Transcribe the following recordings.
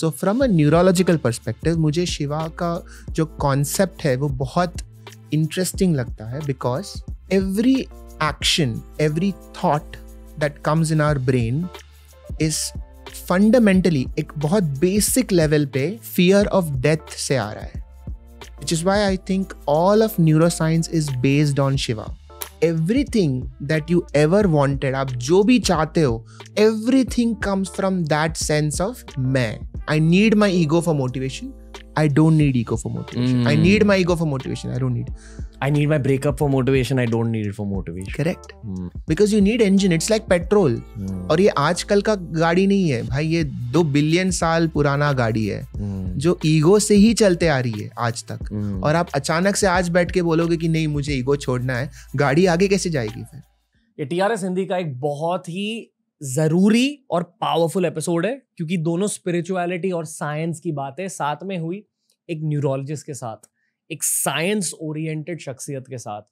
So from a neurological perspective मुझे शिवा का जो कॉन्सेप्ट है वो बहुत इंटरेस्टिंग लगता है because every action every thought that comes in our brain is fundamentally एक बहुत बेसिक लेवल पे फियर ऑफ डेथ से आ रहा है which is why I think all of is based on Shiva everything that you ever wanted आप जो भी चाहते हो, thing comes from that sense of मैं. I need my ego for motivation. I don't need ego for motivation. Mm. I need my ego for motivation. I don't need. I need my breakup for motivation. I don't need it for motivation. Correct. Mm. Because you need engine. It's like petrol. Mm. और ये आजकल का गाड़ी नहीं है भाई ये दो बिलियन साल पुराना गाड़ी है mm. जो ईगो से ही चलते आ रही है आज तक mm. और आप अचानक से आज बैठ के बोलोगे कि नहीं मुझे ईगो छोड़ना है गाड़ी आगे कैसे जाएगी फिर ये टी आर एस हिंदी का एक बहुत ही जरूरी और पावरफुल एपिसोड है क्योंकि दोनों स्पिरिचुअलिटी और साइंस की बातें साथ में हुई एक न्यूरोलॉजिस्ट के साथ एक साइंस ओरिएंटेड शख्सियत के साथ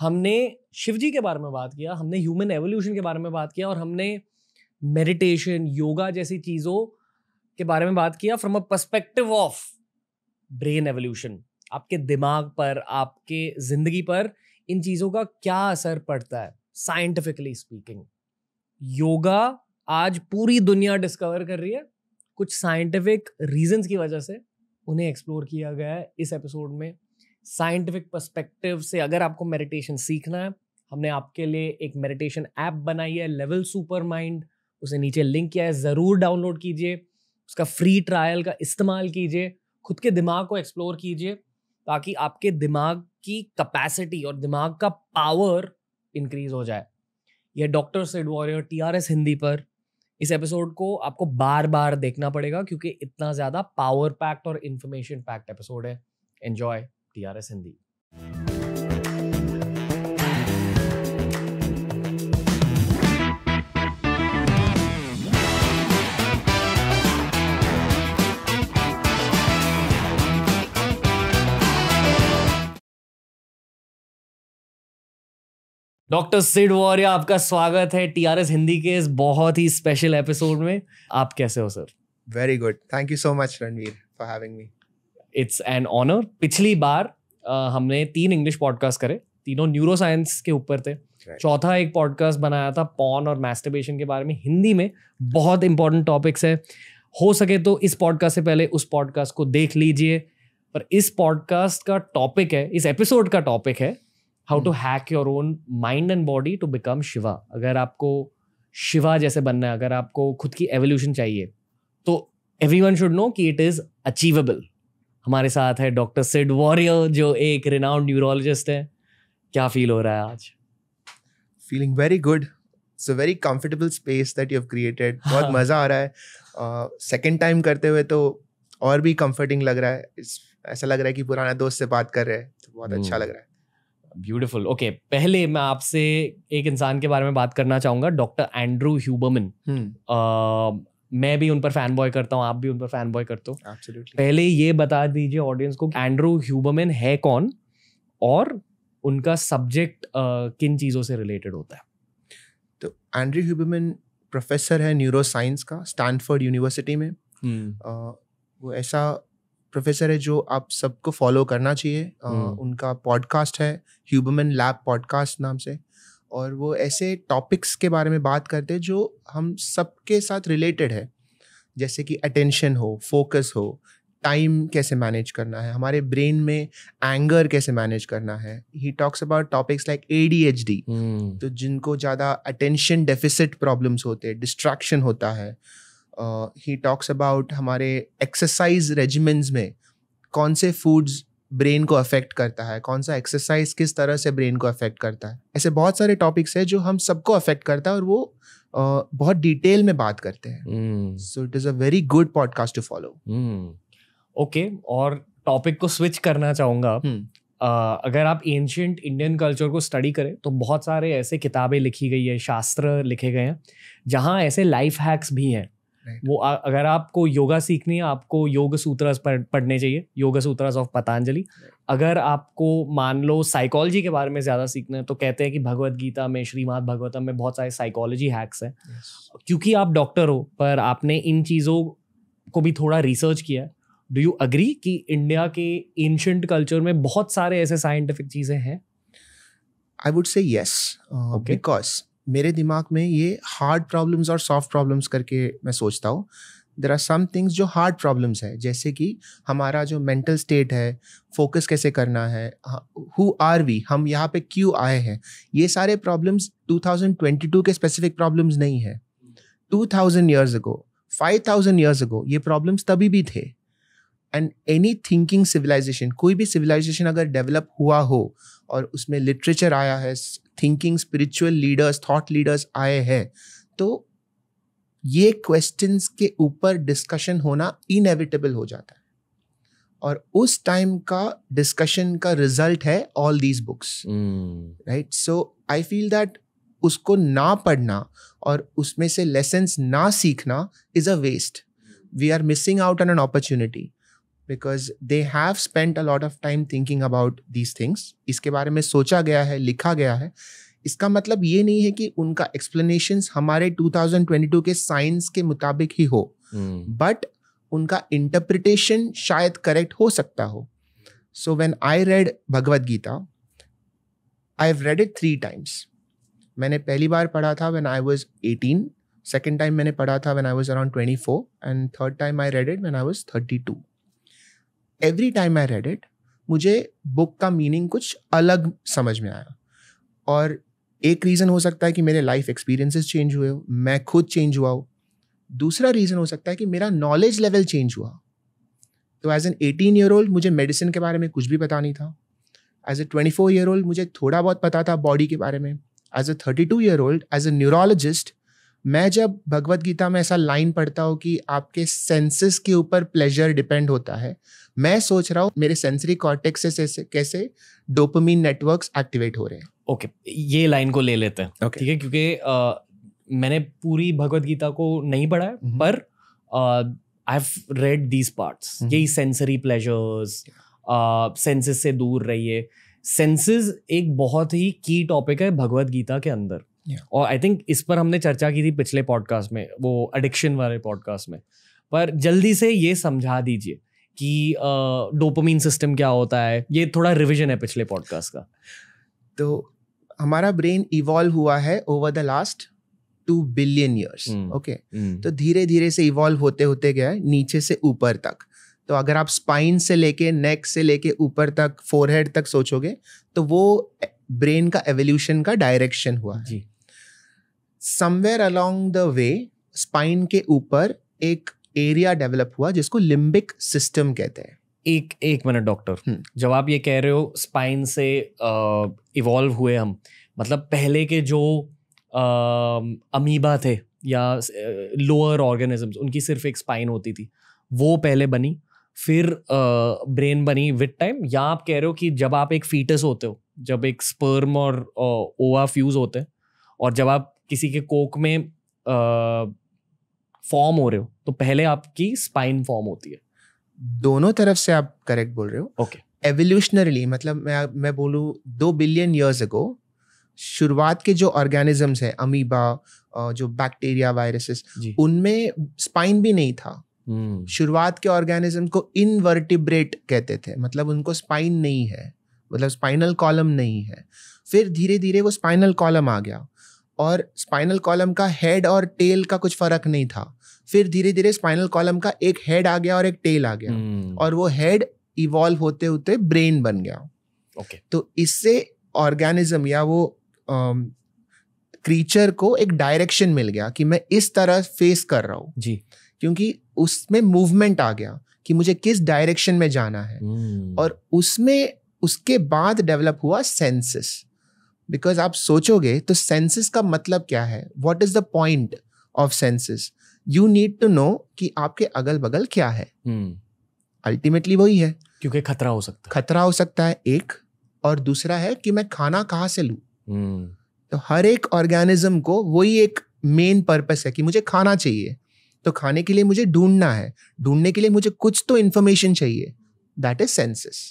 हमने शिवजी के बारे में बात किया हमने ह्यूमन एवोल्यूशन के बारे में बात किया और हमने मेडिटेशन योगा जैसी चीज़ों के बारे में बात किया from a perspective of brain evolution आपके दिमाग पर आपके ज़िंदगी पर इन चीज़ों का क्या असर पड़ता है साइंटिफिकली स्पीकिंग योगा आज पूरी दुनिया डिस्कवर कर रही है कुछ साइंटिफिक रीजंस की वजह से उन्हें एक्सप्लोर किया गया है इस एपिसोड में साइंटिफिक पर्सपेक्टिव से अगर आपको मेडिटेशन सीखना है हमने आपके लिए एक मेडिटेशन ऐप बनाई है लेवल सुपर माइंड उसे नीचे लिंक किया है ज़रूर डाउनलोड कीजिए उसका फ्री ट्रायल का इस्तेमाल कीजिए खुद के दिमाग को एक्सप्लोर कीजिए ताकि आपके दिमाग की कैपेसिटी और दिमाग का पावर इंक्रीज हो जाए या doctor Sid Warrier T R S Hindi पर इस एपिसोड को आपको बार बार देखना पड़ेगा क्योंकि इतना ज़्यादा पावर पैक्ट और इन्फॉर्मेशन पैक्ट एपिसोड है enjoy T R S Hindi doctor Sid Warrier आपका स्वागत है टीआरएस हिंदी के इस बहुत ही स्पेशल एपिसोड में आप कैसे हो sir very good thank you so much Ranveer for having me it's an honour पिछली बार हमने तीन इंग्लिश पॉडकास्ट करे तीनों न्यूरो साइंस के ऊपर थे right. चौथा एक पॉडकास्ट बनाया था पॉन और मैस्टिबेशन के बारे में हिंदी में बहुत इंपॉर्टेंट टॉपिक्स है हो सके तो इस पॉडकास्ट से पहले उस पॉडकास्ट को देख लीजिए पर इस पॉडकास्ट का टॉपिक है इस एपिसोड का टॉपिक है how to hack your own mind and body to become Shiva अगर आपको शिवा जैसे बनना है अगर आपको खुद की एवोल्यूशन चाहिए तो एवरी वन शुड नो कि इट इज़ अचीवेबल हमारे साथ है डॉक्टर सिड वॉरियर जो एक रिनाउंड न्यूरोलॉजिस्ट है क्या फील हो रहा है आज feeling very good it's a very comfortable space that you have created बहुत मज़ा आ रहा है सेकेंड uh, टाइम करते हुए तो और भी कंफर्टिंग लग रहा है ऐसा लग रहा है कि पुराना दोस्त से बात कर रहे हैं तो बहुत अच्छा hmm. लग रहा है ब्यूटिफुल ओके okay, पहले मैं आपसे एक इंसान के बारे में बात करना चाहूंगा डॉक्टर एंड्रू ह्यूबरमन मैं भी उन पर फैन बॉय करता हूँ आप भी उन पर फैन बॉय करते हो पहले ये बता दीजिए ऑडियंस को एंड्रू ह्यूबरमन है कौन और उनका सब्जेक्ट uh, किन चीज़ों से रिलेटेड होता है तो एंड्रू ह्यूबरमन प्रोफेसर है न्यूरो साइंस का स्टैनफोर्ड यूनिवर्सिटी में hmm. uh, वो ऐसा प्रोफेसर है जो आप सबको फॉलो करना चाहिए हम्म। उनका पॉडकास्ट है ह्यूबमन लैब पॉडकास्ट नाम से और वो ऐसे टॉपिक्स के बारे में बात करते हैं जो हम सबके साथ रिलेटेड है जैसे कि अटेंशन हो फोकस हो टाइम कैसे मैनेज करना है हमारे ब्रेन में एंगर कैसे मैनेज करना है ही talks about topics like A D H D तो जिनको ज़्यादा अटेंशन डेफिसिट प्रॉब्लम्स होते हैं डिस्ट्रैक्शन होता है ही टॉक्स अबाउट हमारे एक्सरसाइज रेजिमेंट्स में कौन से फूड्स ब्रेन को अफेक्ट करता है कौन सा एक्सरसाइज किस तरह से ब्रेन को अफेक्ट करता है ऐसे बहुत सारे टॉपिक्स हैं जो हम सबको अफेक्ट करता है और वो uh, बहुत डिटेल में बात करते हैं so it is a very good podcast to follow okay और टॉपिक को स्विच करना चाहूँगा hmm. Uh, अगर आप एंशियंट इंडियन कल्चर को स्टडी करें तो बहुत सारे ऐसे किताबें लिखी गई है शास्त्र लिखे गए हैं जहाँ ऐसे लाइफ हैक्स भी हैं वो आ, अगर आपको योगा सीखनी है आपको योग सूत्रास पढ़ने चाहिए योग सूत्रास ऑफ पतंजलि अगर आपको मान लो साइकोलॉजी के बारे में ज़्यादा सीखना है तो कहते हैं कि भगवत गीता में श्रीमद भगवतम में बहुत सारे साइकोलॉजी हैक्स हैं क्योंकि आप डॉक्टर हो पर आपने इन चीज़ों को भी थोड़ा रिसर्च किया है डू यू अग्री कि इंडिया के एंशंट कल्चर में बहुत सारे ऐसे साइंटिफिक चीज़ें हैं I would say yes because मेरे दिमाग में ये हार्ड प्रॉब्लम्स और सॉफ्ट प्रॉब्लम्स करके मैं सोचता हूँ देर आर सम थिंग्स जो हार्ड प्रॉब्लम्स है जैसे कि हमारा जो मेंटल स्टेट है फोकस कैसे करना है हु आर वी हम यहाँ पे क्यों आए हैं ये सारे प्रॉब्लम्स 2022 के स्पेसिफिक प्रॉब्लम्स नहीं है 2000 ईयर्स अगो 5000 ईयर्स अगो ये प्रॉब्लम्स तभी भी थे एंड एनी थिंकिंग सिविलाइजेशन कोई भी सिविलाइजेशन अगर डेवलप हुआ हो और उसमें लिटरेचर आया है thinking spiritual leaders thought leaders आए हैं तो ये क्वेश्चंस के ऊपर डिस्कशन होना इनएविटेबल हो जाता है और उस टाइम का डिस्कशन का रिजल्ट है all these books right so I feel that उसको ना पढ़ना और उसमें से लेसन्स ना सीखना is a waste we are missing out on an opportunity because they have spend a lot of time thinking about these things इसके बारे में सोचा गया है लिखा गया है इसका मतलब ये नहीं है कि उनका एक्सप्लेनेशन हमारे 2022 के साइंस के मुताबिक ही हो बट hmm. उनका इंटरप्रिटेशन शायद करेक्ट हो सकता हो so when I read Bhagavad Gita I have read it three times मैंने पहली बार पढ़ा था when I was 18 second time मैंने पढ़ा था when I was around 24 and third time I read it when I was 32 every time I read it मुझे book का मीनिंग कुछ अलग समझ में आया और एक रीज़न हो सकता है कि मेरे लाइफ एक्सपीरियंसेस चेंज हुए हो मैं खुद चेंज हुआ हो दूसरा रीज़न हो सकता है कि मेरा नॉलेज लेवल चेंज हुआ तो as an eighteen year old मुझे मेडिसिन के बारे में कुछ भी पता नहीं था as a twenty four year old मुझे थोड़ा बहुत पता था बॉडी के बारे में as a thirty two year old as a neurologist मैं जब भगवत गीता में ऐसा लाइन पढ़ता हूँ कि आपके सेंसेस के ऊपर प्लेजर डिपेंड होता है मैं सोच रहा हूँ मेरे सेंसरी कॉर्टेक्स से कैसे डोपमीन नेटवर्क्स एक्टिवेट हो रहे हैं ओके okay, ये लाइन को ले लेते हैं okay. ठीक है क्योंकि मैंने पूरी भगवत गीता को नहीं पढ़ा है mm-hmm. पर I have read these parts यही सेंसरी प्लेजर्स सेंसेस से दूर रहिए सेंसेस एक बहुत ही की टॉपिक है भगवत गीता के अंदर yeah. और आई थिंक इस पर हमने चर्चा की थी पिछले पॉडकास्ट में वो एडिक्शन वाले पॉडकास्ट में पर जल्दी से ये समझा दीजिए कि डोपोमिन सिस्टम क्या होता है ये थोड़ा रिविजन है पिछले पॉडकास्ट का तो हमारा ब्रेन इवॉल्व हुआ है over the last two billion years okay तो धीरे धीरे से इवॉल्व होते होते गया है नीचे से ऊपर तक तो अगर आप स्पाइन से लेके नेक से लेके ऊपर तक फोरहेड तक सोचोगे तो वो ब्रेन का एवोल्यूशन का डायरेक्शन हुआ है जी somewhere along the way spine के ऊपर एक एरिया डेवलप हुआ जिसको लिम्बिक सिस्टम कहते हैं एक एक मिनट डॉक्टर हम्म। जब आप ये कह रहे हो स्पाइन से इवॉल्व हुए हम मतलब पहले के जो आ, अमीबा थे या लोअर ऑर्गेनिजम्स उनकी सिर्फ एक स्पाइन होती थी वो पहले बनी फिर ब्रेन बनी विद टाइम या आप कह रहे हो कि जब आप एक फीटस होते हो जब एक स्पर्म और ओवा फ्यूज होते हैं और जब आप किसी के कोक में फॉर्म हो रहे हो तो पहले आपकी स्पाइन फॉर्म होती है दोनों तरफ से आप करेक्ट बोल रहे हो ओके okay. एवोल्यूशनरली मतलब मैं मैं बोलूँ दो बिलियन ईयर्स अगो शुरुआत के जो ऑर्गेनिजम्स हैं अमीबा जो बैक्टीरिया वायरसेस उनमें स्पाइन भी नहीं था hmm. शुरुआत के ऑर्गेनिज्म को इनवर्टिब्रेट कहते थे मतलब उनको स्पाइन नहीं है मतलब स्पाइनल कॉलम नहीं है फिर धीरे धीरे वो स्पाइनल कॉलम आ गया और स्पाइनल कॉलम का हेड और टेल का कुछ फर्क नहीं था फिर धीरे धीरे स्पाइनल कॉलम का एक हेड आ गया और एक टेल आ गया हम्म। और वो हेड इवॉल्व होते होते ब्रेन बन गया ओके तो इससे ऑर्गेनिज्म या वो क्रीचर को एक डायरेक्शन मिल गया कि मैं इस तरह फेस कर रहा हूँ जी क्योंकि उसमें मूवमेंट आ गया कि मुझे किस डायरेक्शन में जाना है हम्म। और उसमें उसके बाद डेवलप हुआ सेंसेस बिकॉज आप सोचोगे तो सेंसेस का मतलब क्या है what is the point of senses you need to know कि आपके अगल बगल क्या है अल्टीमेटली हम्म। hmm. वही है क्योंकि खतरा हो सकता है खतरा हो सकता है एक और दूसरा है कि मैं खाना कहाँ से लू hmm. हम्म। तो हर एक ऑर्गेनिज्म को वही एक मेन पर्पस है कि मुझे खाना चाहिए तो खाने के लिए मुझे ढूंढना है ढूंढने के लिए मुझे कुछ तो इन्फॉर्मेशन चाहिए दैट इज सेंसेस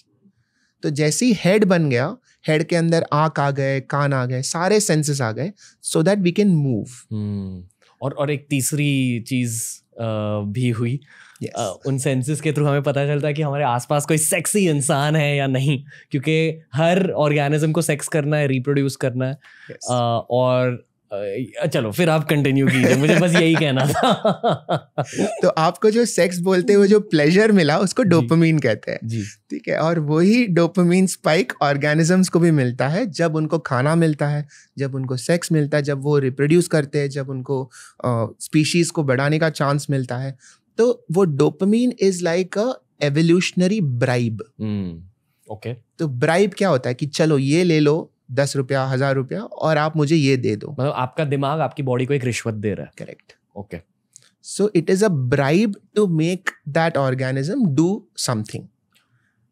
तो जैसे ही हेड बन गया हेड के अंदर आँख आ गए कान आ गए सारे सेंसेस आ गए so that we can move और और एक तीसरी चीज भी हुई yes. आ, उन सेंसेस के थ्रू हमें पता चलता है कि हमारे आसपास कोई सेक्सी इंसान है या नहीं क्योंकि हर ऑर्गेनिज्म को सेक्स करना है रिप्रोड्यूस करना है yes. आ, और चलो फिर आप कंटिन्यू कीजिए मुझे बस यही कहना था तो आपको जो सेक्स बोलते हुए जो प्लेजर मिला उसको डोपामीन कहते हैं ठीक है और वही डोपामीन स्पाइक ऑर्गेनिजम्स को भी मिलता है जब उनको खाना मिलता है जब उनको सेक्स मिलता है जब वो रिप्रोड्यूस करते हैं जब उनको स्पीशीज़ को बढ़ाने का चांस मिलता है तो वो dopamine is like a evolutionary bribe okay तो ब्राइब क्या होता है कि चलो ये ले लो दस रुपया हजार रुपया और आप मुझे ये दे दो मतलब आपका दिमाग आपकी बॉडी को एक रिश्वत दे रहा है correct okay so it is a bribe to make that organism do something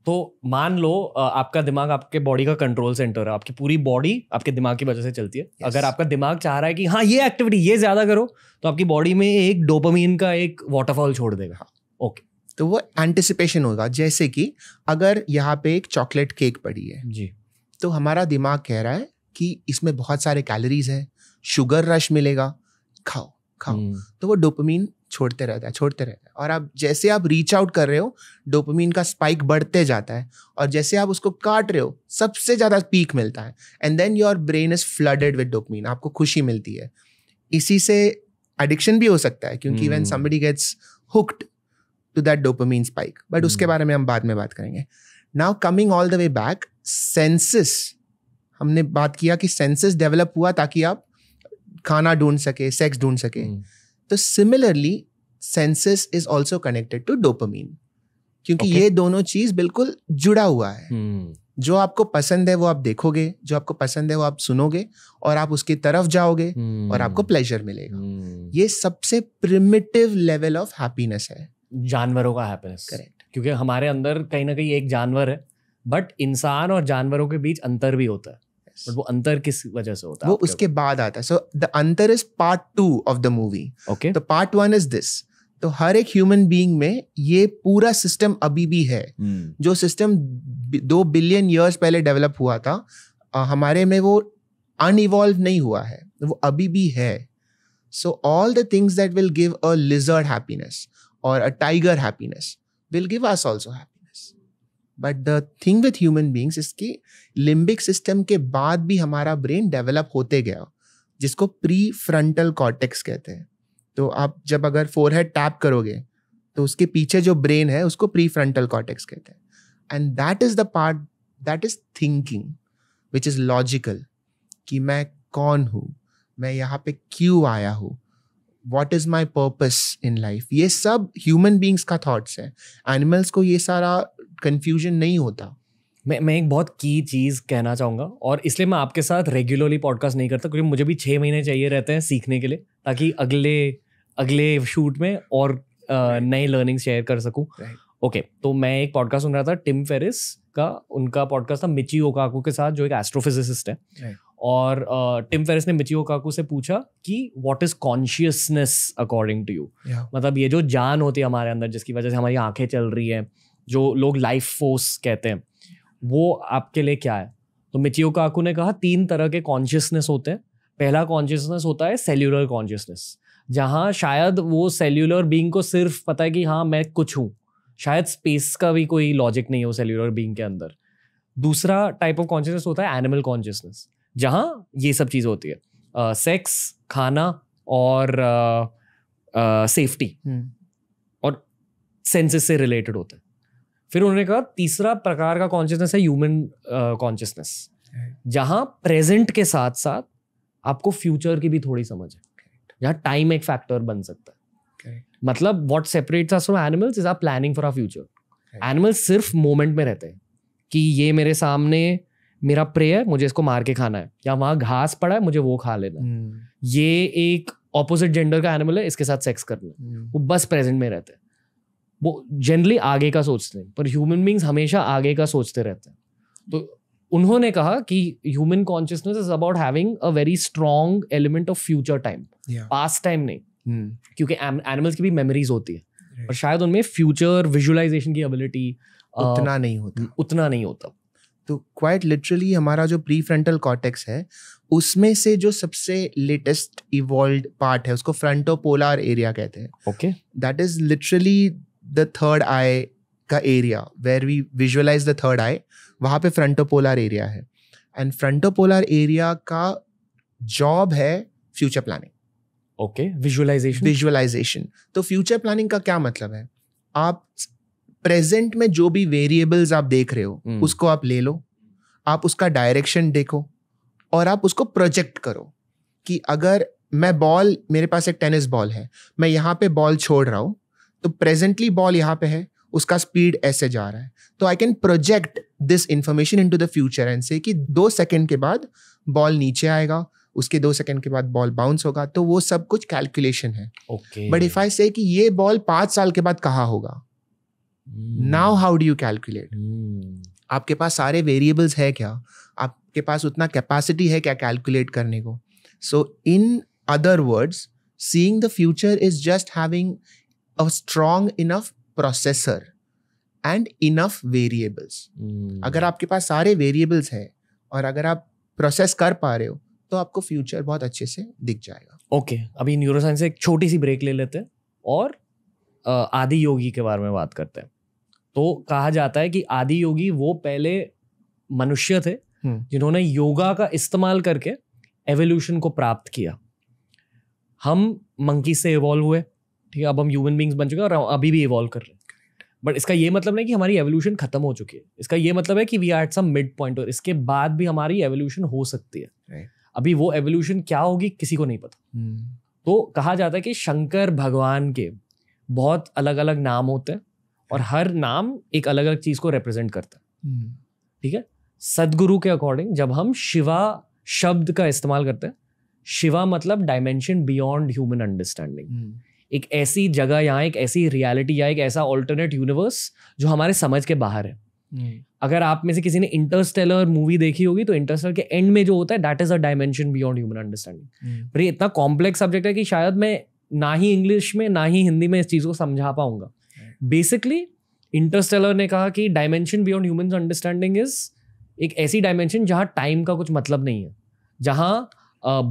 तो मान लो आपका दिमाग आपके बॉडी का कंट्रोल सेंटर है आपकी पूरी बॉडी आपके दिमाग की वजह से चलती है yes. अगर आपका दिमाग चाह रहा है कि हाँ ये एक्टिविटी ये ज्यादा करो तो आपकी बॉडी में एक डोपामीन का एक वाटरफॉल छोड़ देगा हाँ ओके okay. तो वो एंटिसिपेशन होगा जैसे कि अगर यहाँ पे एक चॉकलेट केक पड़ी है जी तो हमारा दिमाग कह रहा है कि इसमें बहुत सारे कैलोरीज हैं शुगर रश मिलेगा खाओ खाओ हम्म। तो वो डोपमीन छोड़ते रहता है छोड़ते रहता है और आप जैसे आप रीच आउट कर रहे हो डोपमीन का स्पाइक बढ़ते जाता है और जैसे आप उसको काट रहे हो सबसे ज़्यादा पीक मिलता है and then your brain is flooded with dopamine आपको खुशी मिलती है इसी से एडिक्शन भी हो सकता है क्योंकि when somebody gets hooked to that dopamine spike but उसके हम्म। बारे में हम बाद में बात करेंगे now coming all the way back senses हमने बात किया कि सेंसिस डेवलप हुआ ताकि आप खाना ढूंढ सके सेक्स ढूंढ सके हम्म। तो similarly senses is also connected to dopamine क्योंकि okay. ये दोनों चीज बिल्कुल जुड़ा हुआ है hmm. जो आपको पसंद है वो आप देखोगे जो आपको पसंद है वो आप सुनोगे और आप उसकी तरफ जाओगे hmm. और आपको प्लेजर मिलेगा hmm. ये सबसे प्रिमिटिव लेवल ऑफ हैप्पीनेस है जानवरों का हैप्पीनेस करेक्ट क्योंकि हमारे अंदर कहीं ना कहीं एक जानवर है बट इंसान और जानवरों के बीच अंतर भी होता है बट वो अंतर किस वजह से होता है वो उसके बाद आता है सो द अंतर is part two of the movie okay तो पार्ट वन इज दिस तो हर एक ह्यूमन बीइंग में ये पूरा सिस्टम अभी भी है hmm. जो सिस्टम दो बिलियन इयर्स पहले डेवलप हुआ था आ, हमारे में वो अनइवॉल्व नहीं हुआ है वो अभी भी है so all the things that will give a lizard happiness और a tiger happiness will give us also happy but the thing with human beings इसकी लिम्बिक सिस्टम के बाद भी हमारा ब्रेन डेवलप होते गया जिसको प्री फ्रंटल कॉर्टेक्स कहते हैं तो आप जब अगर फोर हेड टैप करोगे तो उसके पीछे जो ब्रेन है उसको प्री फ्रंटल कॉर्टेक्स कहते हैं and that is the part that is thinking which is logical कि मैं कौन हूँ मैं यहाँ पे क्यों आया हूँ what is my purpose in life ये सब ह्यूमन बींग्स का थाट्स है एनिमल्स को ये सारा कन्फ्यूजन नहीं होता मैं मैं एक बहुत की चीज़ कहना चाहूँगा और इसलिए मैं आपके साथ रेगुलरली पॉडकास्ट नहीं करता क्योंकि मुझे भी छः महीने चाहिए रहते हैं सीखने के लिए ताकि अगले अगले शूट में और नई नए लर्निंग शेयर कर सकूँ ओके okay, तो मैं एक पॉडकास्ट सुन रहा था टिम फेरिस का उनका पॉडकास्ट था मिची ओकाकू के साथ जो एक एस्ट्रोफिजिसिस्ट है और टिम uh, फेरिस ने मिची ओकाकू से पूछा कि what is consciousness according to you मतलब ये जो जान होती है हमारे अंदर जिसकी वजह से हमारी आंखें चल रही है जो लोग लाइफ फोर्स कहते हैं वो आपके लिए क्या है तो मिचियो काकू ने कहा तीन तरह के कॉन्शियसनेस होते हैं पहला कॉन्शियसनेस होता है सेल्यूलर कॉन्शियसनेस जहाँ शायद वो सेल्यूलर बींग को सिर्फ पता है कि हाँ मैं कुछ हूँ शायद स्पेस का भी कोई लॉजिक नहीं हो सेल्यूलर बींग के अंदर दूसरा टाइप ऑफ कॉन्शियसनेस होता है एनिमल कॉन्शियसनेस जहाँ ये सब चीज़ होती है सेक्स uh, खाना और सेफ्टी uh, uh, और सेंसेस से रिलेटेड होते हैं फिर उन्होंने कहा तीसरा प्रकार का कॉन्शियसनेस है ह्यूमन कॉन्शियसनेस जहाँ प्रेजेंट के साथ साथ आपको फ्यूचर की भी थोड़ी समझ है जहाँ टाइम एक फैक्टर बन सकता है मतलब what separate from animals is our planning for our future animals सिर्फ मोमेंट में रहते हैं कि ये मेरे सामने मेरा प्रे है मुझे इसको मार के खाना है या वहाँ घास पड़ा है मुझे वो खा लेना hmm. ये एक ऑपोजिट जेंडर का एनिमल है इसके साथ सेक्स करना है hmm. वो बस प्रेजेंट में रहते हैं वो जनरली आगे का सोचते हैं पर ह्यूमन बींग्स हमेशा आगे का सोचते रहते हैं तो उन्होंने कहा कि human consciousness is about having a very strong element of future time past time नहीं hmm. क्योंकि एनिमल्स की भी मेमोरीज होती है right. और शायद उनमें फ्यूचर विजुअलाइजेशन की एबिलिटी uh, उतना uh, नहीं होता उतना नहीं होता तो क्वाइट लिटरली हमारा जो प्री फ्रंटल कॉटेक्स है उसमें से जो सबसे लेटेस्ट इवॉल्व पार्ट है उसको फ्रंटोपोलर एरिया कहते हैं okay that is literally the third eye का area where we visualise the third eye वहाँ पे फ्रंटोपोलर एरिया है एंड फ्रंटोपोलर एरिया का जॉब है future planning okay visualisation visualisation तो फ्यूचर प्लानिंग का क्या मतलब है आप प्रेजेंट में जो भी वेरिएबल्स आप देख रहे हो hmm. उसको आप ले लो आप उसका डायरेक्शन देखो और आप उसको प्रोजेक्ट करो कि अगर मैं बॉल मेरे पास एक टेनिस बॉल है मैं यहाँ पे बॉल छोड़ रहा हूँ तो प्रेजेंटली बॉल यहाँ पे है उसका स्पीड ऐसे जा रहा है तो I can project this information into the future and say कि दो सेकेंड के बाद बॉल नीचे आएगा उसके दो सेकंड के बाद बॉल बाउंस होगा तो वो सब कुछ कैलकुलेशन है बट इफ आई से कि ये बॉल पांच साल के बाद कहाँ होगा now how do you calculate आपके पास सारे वेरिएबल्स है क्या आपके पास उतना कैपेसिटी है क्या कैलकुलेट करने को so in other words seeing the future is just having a strong enough processor and enough variables अगर आपके पास सारे वेरिएबल्स हैं और अगर आप प्रोसेस कर पा रहे हो तो आपको फ्यूचर बहुत अच्छे से दिख जाएगा ओके okay, अभी न्यूरोसाइंस से एक छोटी सी ब्रेक ले लेते हैं और आदि योगी के बारे में बात करते हैं तो कहा जाता है कि आदि योगी वो पहले मनुष्य थे हम्म। जिन्होंने योगा का इस्तेमाल करके एवोल्यूशन को प्राप्त किया हम मंकी से इवॉल्व हुए ठीक है अब हम ह्यूमन बींग्स बन चुके हैं और अभी भी इवॉल्व कर रहे हैं बट इसका ये मतलब नहीं कि हमारी एवोल्यूशन खत्म हो चुकी है इसका ये मतलब है कि we are at some mid point और इसके बाद भी हमारी एवोल्यूशन हो सकती है अभी वो एवोल्यूशन क्या होगी किसी को नहीं पता hmm. तो कहा जाता है कि शंकर भगवान के बहुत अलग अलग नाम होते हैं और हर नाम एक अलग अलग चीज़ को रिप्रेजेंट करता है hmm. ठीक hmm. है सदगुरु के अकॉर्डिंग जब हम शिवा शब्द का इस्तेमाल करते हैं शिवा मतलब डायमेंशन बियॉन्ड ह्यूमन अंडरस्टैंडिंग एक ऐसी जगह या एक ऐसी रियलिटी या एक ऐसा ऑल्टरनेट यूनिवर्स जो हमारे समझ के बाहर है अगर आप में से किसी ने इंटरस्टेलर मूवी देखी होगी तो इंटरस्टेलर के एंड में जो होता है that is a dimension beyond human understanding पर ये इतना कॉम्प्लेक्स सब्जेक्ट है कि शायद मैं ना ही इंग्लिश में ना ही हिंदी में इस चीज़ को समझा पाऊंगा बेसिकली इंटरस्टेलर ने कहा कि dimension beyond human understanding is एक ऐसी डायमेंशन जहाँ टाइम का कुछ मतलब नहीं है जहाँ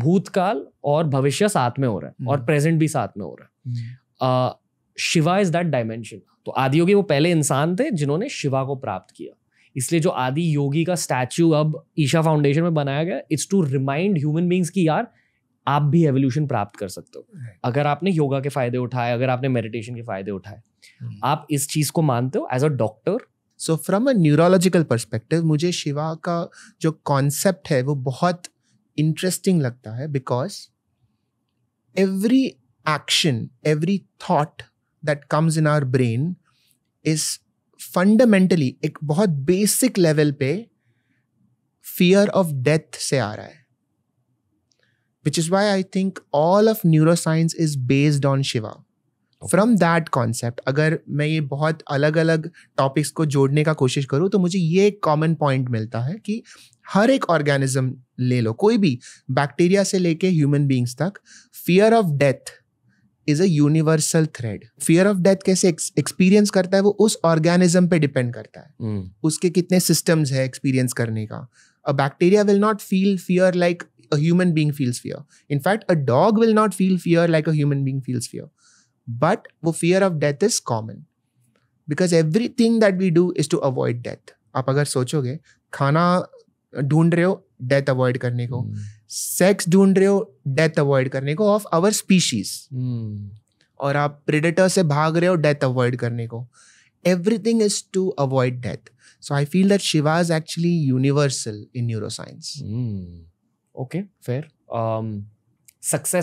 भूतकाल और भविष्य साथ में हो रहा है और प्रेजेंट हम्म। भी साथ में हो रहा है शिवा इज दैट डायमेंशन तो आदि योगी वो पहले इंसान थे जिन्होंने शिवा को प्राप्त किया इसलिए जो आदि योगी का स्टैच्यू अब ईशा फाउंडेशन में बनाया गया it's to remind human beings की यार आप भी एवोल्यूशन प्राप्त कर सकते हो अगर आपने योगा के फायदे उठाए अगर आपने मेडिटेशन के फायदे उठाए हम्म। आप इस चीज को मानते हो as a doctor so from a neurological perspective मुझे शिवा का जो कॉन्सेप्ट है वो बहुत इंटरेस्टिंग लगता है because every action every thought that comes in our brain is fundamentally एक बहुत बेसिक लेवल पे फियर ऑफ डेथ से आ रहा है which is why I think all of neuroscience is based on Shiva from that concept अगर मैं ये बहुत अलग अलग टॉपिक्स को जोड़ने का कोशिश करूँ तो मुझे ये एक कॉमन पॉइंट मिलता है कि हर एक ऑर्गेनिज्म ले लो कोई भी बैक्टीरिया से लेके ह्यूमन बींग्स तक fear of death is a universal thread fear of death कैसे एक्सपीरियंस करता है वो उस ऑर्गेनिज्म पे डिपेंड करता है mm. उसके कितने सिस्टम्स है एक्सपीरियंस करने का a bacteria will not feel fear like a human being feels fear in fact a dog will not feel fear like a human being feels fear but वो fear of death is common because everything that we do is to avoid death आप अगर सोचोगे खाना ढूंढ रहे हो death avoid करने को सेक्स hmm. ढूंढ रहे हो डेथ अवॉइड करने को ऑफ आवर स्पीशीज और आप प्रिडेटर से भाग रहे हो डेथ अवॉइड करने को everything is to death. Death so I feel that is actually universal in neuroscience. Mm. Okay, fair. Um,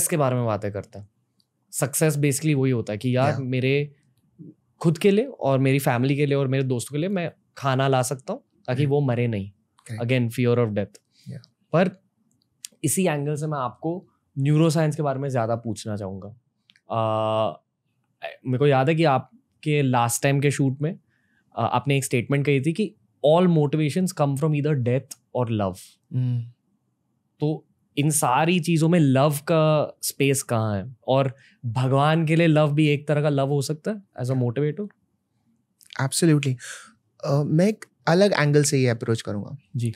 के बारे में बातें करता सक्सेस बेसिकली वही होता है कि यार yeah. मेरे खुद के लिए और मेरी फैमिली के लिए और मेरे दोस्तों के लिए मैं खाना ला सकता हूँ ताकि hmm. वो मरे नहीं अगेन फियर ऑफ डेथ पर इसी एंगल से मैं आपको न्यूरो साइंस के बारे में ज़्यादा पूछना चाहूँगा मेरे को याद है कि आपके लास्ट टाइम के शूट में uh, आपने एक स्टेटमेंट कही थी कि ऑल मोटिवेशन कम फ्रॉम इधर डेथ और लव तो इन सारी चीज़ों में लव का स्पेस कहाँ है और भगवान के लिए लव भी एक तरह का लव हो सकता है एज अ मोटिवेटर एब्सोल्यूटली मैं एक अलग एंगल से ये अप्रोच करूँगा जी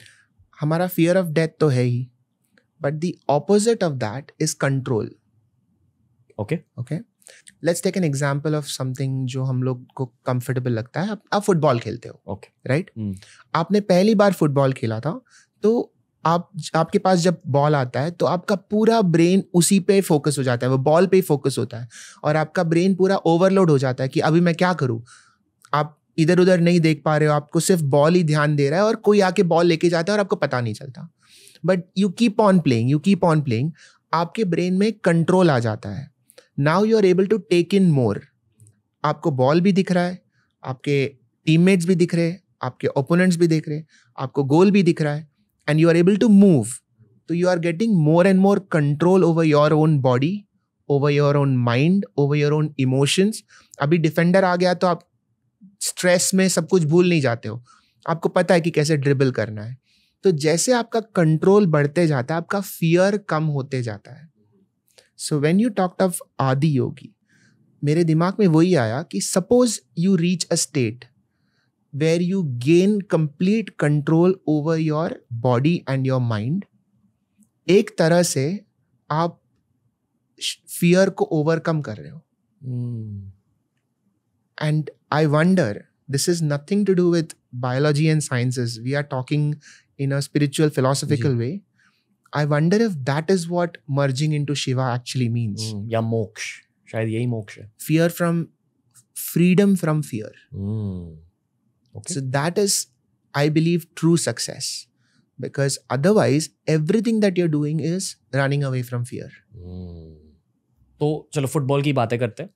हमारा फियर ऑफ डेथ तो है ही but the opposite of that is control okay okay let's take an example of something जो हम लोग को कंफर्टेबल लगता है आप, फुटबॉल खेलते हो okay okay. Right right? hmm. आपने पहली बार फुटबॉल खेला था तो आप आपके पास जब बॉल आता है तो आपका पूरा ब्रेन उसी पे फोकस हो जाता है वो बॉल पे फोकस होता है और आपका ब्रेन पूरा ओवरलोड हो जाता है कि अभी मैं क्या करूँ आप इधर उधर नहीं देख पा रहे हो आपको सिर्फ बॉल ही ध्यान दे रहा है और कोई आके बॉल लेके जाता है और आपको पता नहीं चलता but you keep on playing you keep on playing आपके ब्रेन में कंट्रोल आ जाता है now you are able to take in more आपको बॉल भी दिख रहा है आपके टीममेट्स भी दिख रहे हैं आपके ओपोनेंट्स भी दिख रहे हैं आपको गोल भी दिख रहा है and you are able to move तो you are getting more and more control over your own body over your own mind over your own emotions अभी डिफेंडर आ गया तो आप स्ट्रेस में सब कुछ भूल नहीं जाते हो आपको पता है कि कैसे ड्रिबल करना है तो जैसे आपका कंट्रोल बढ़ते जाता है आपका फियर कम होते जाता है so when you talked of Adi Yogi मेरे दिमाग में वही आया कि suppose you reach a state where you gain complete control over your body and your mind एक तरह से आप फियर को ओवरकम कर रहे हो and I wonder this is nothing to do with biology and sciences we are talking in a spiritual philosophical way I wonder if that is what merging into Shiva actually means या मोक्ष शायद यही मोक्ष है fear from freedom from fear Okay. So that is, I believe, true success. Because otherwise, everything that you're doing is running away from fear. Hmm. तो चलो football की बातें करते हैं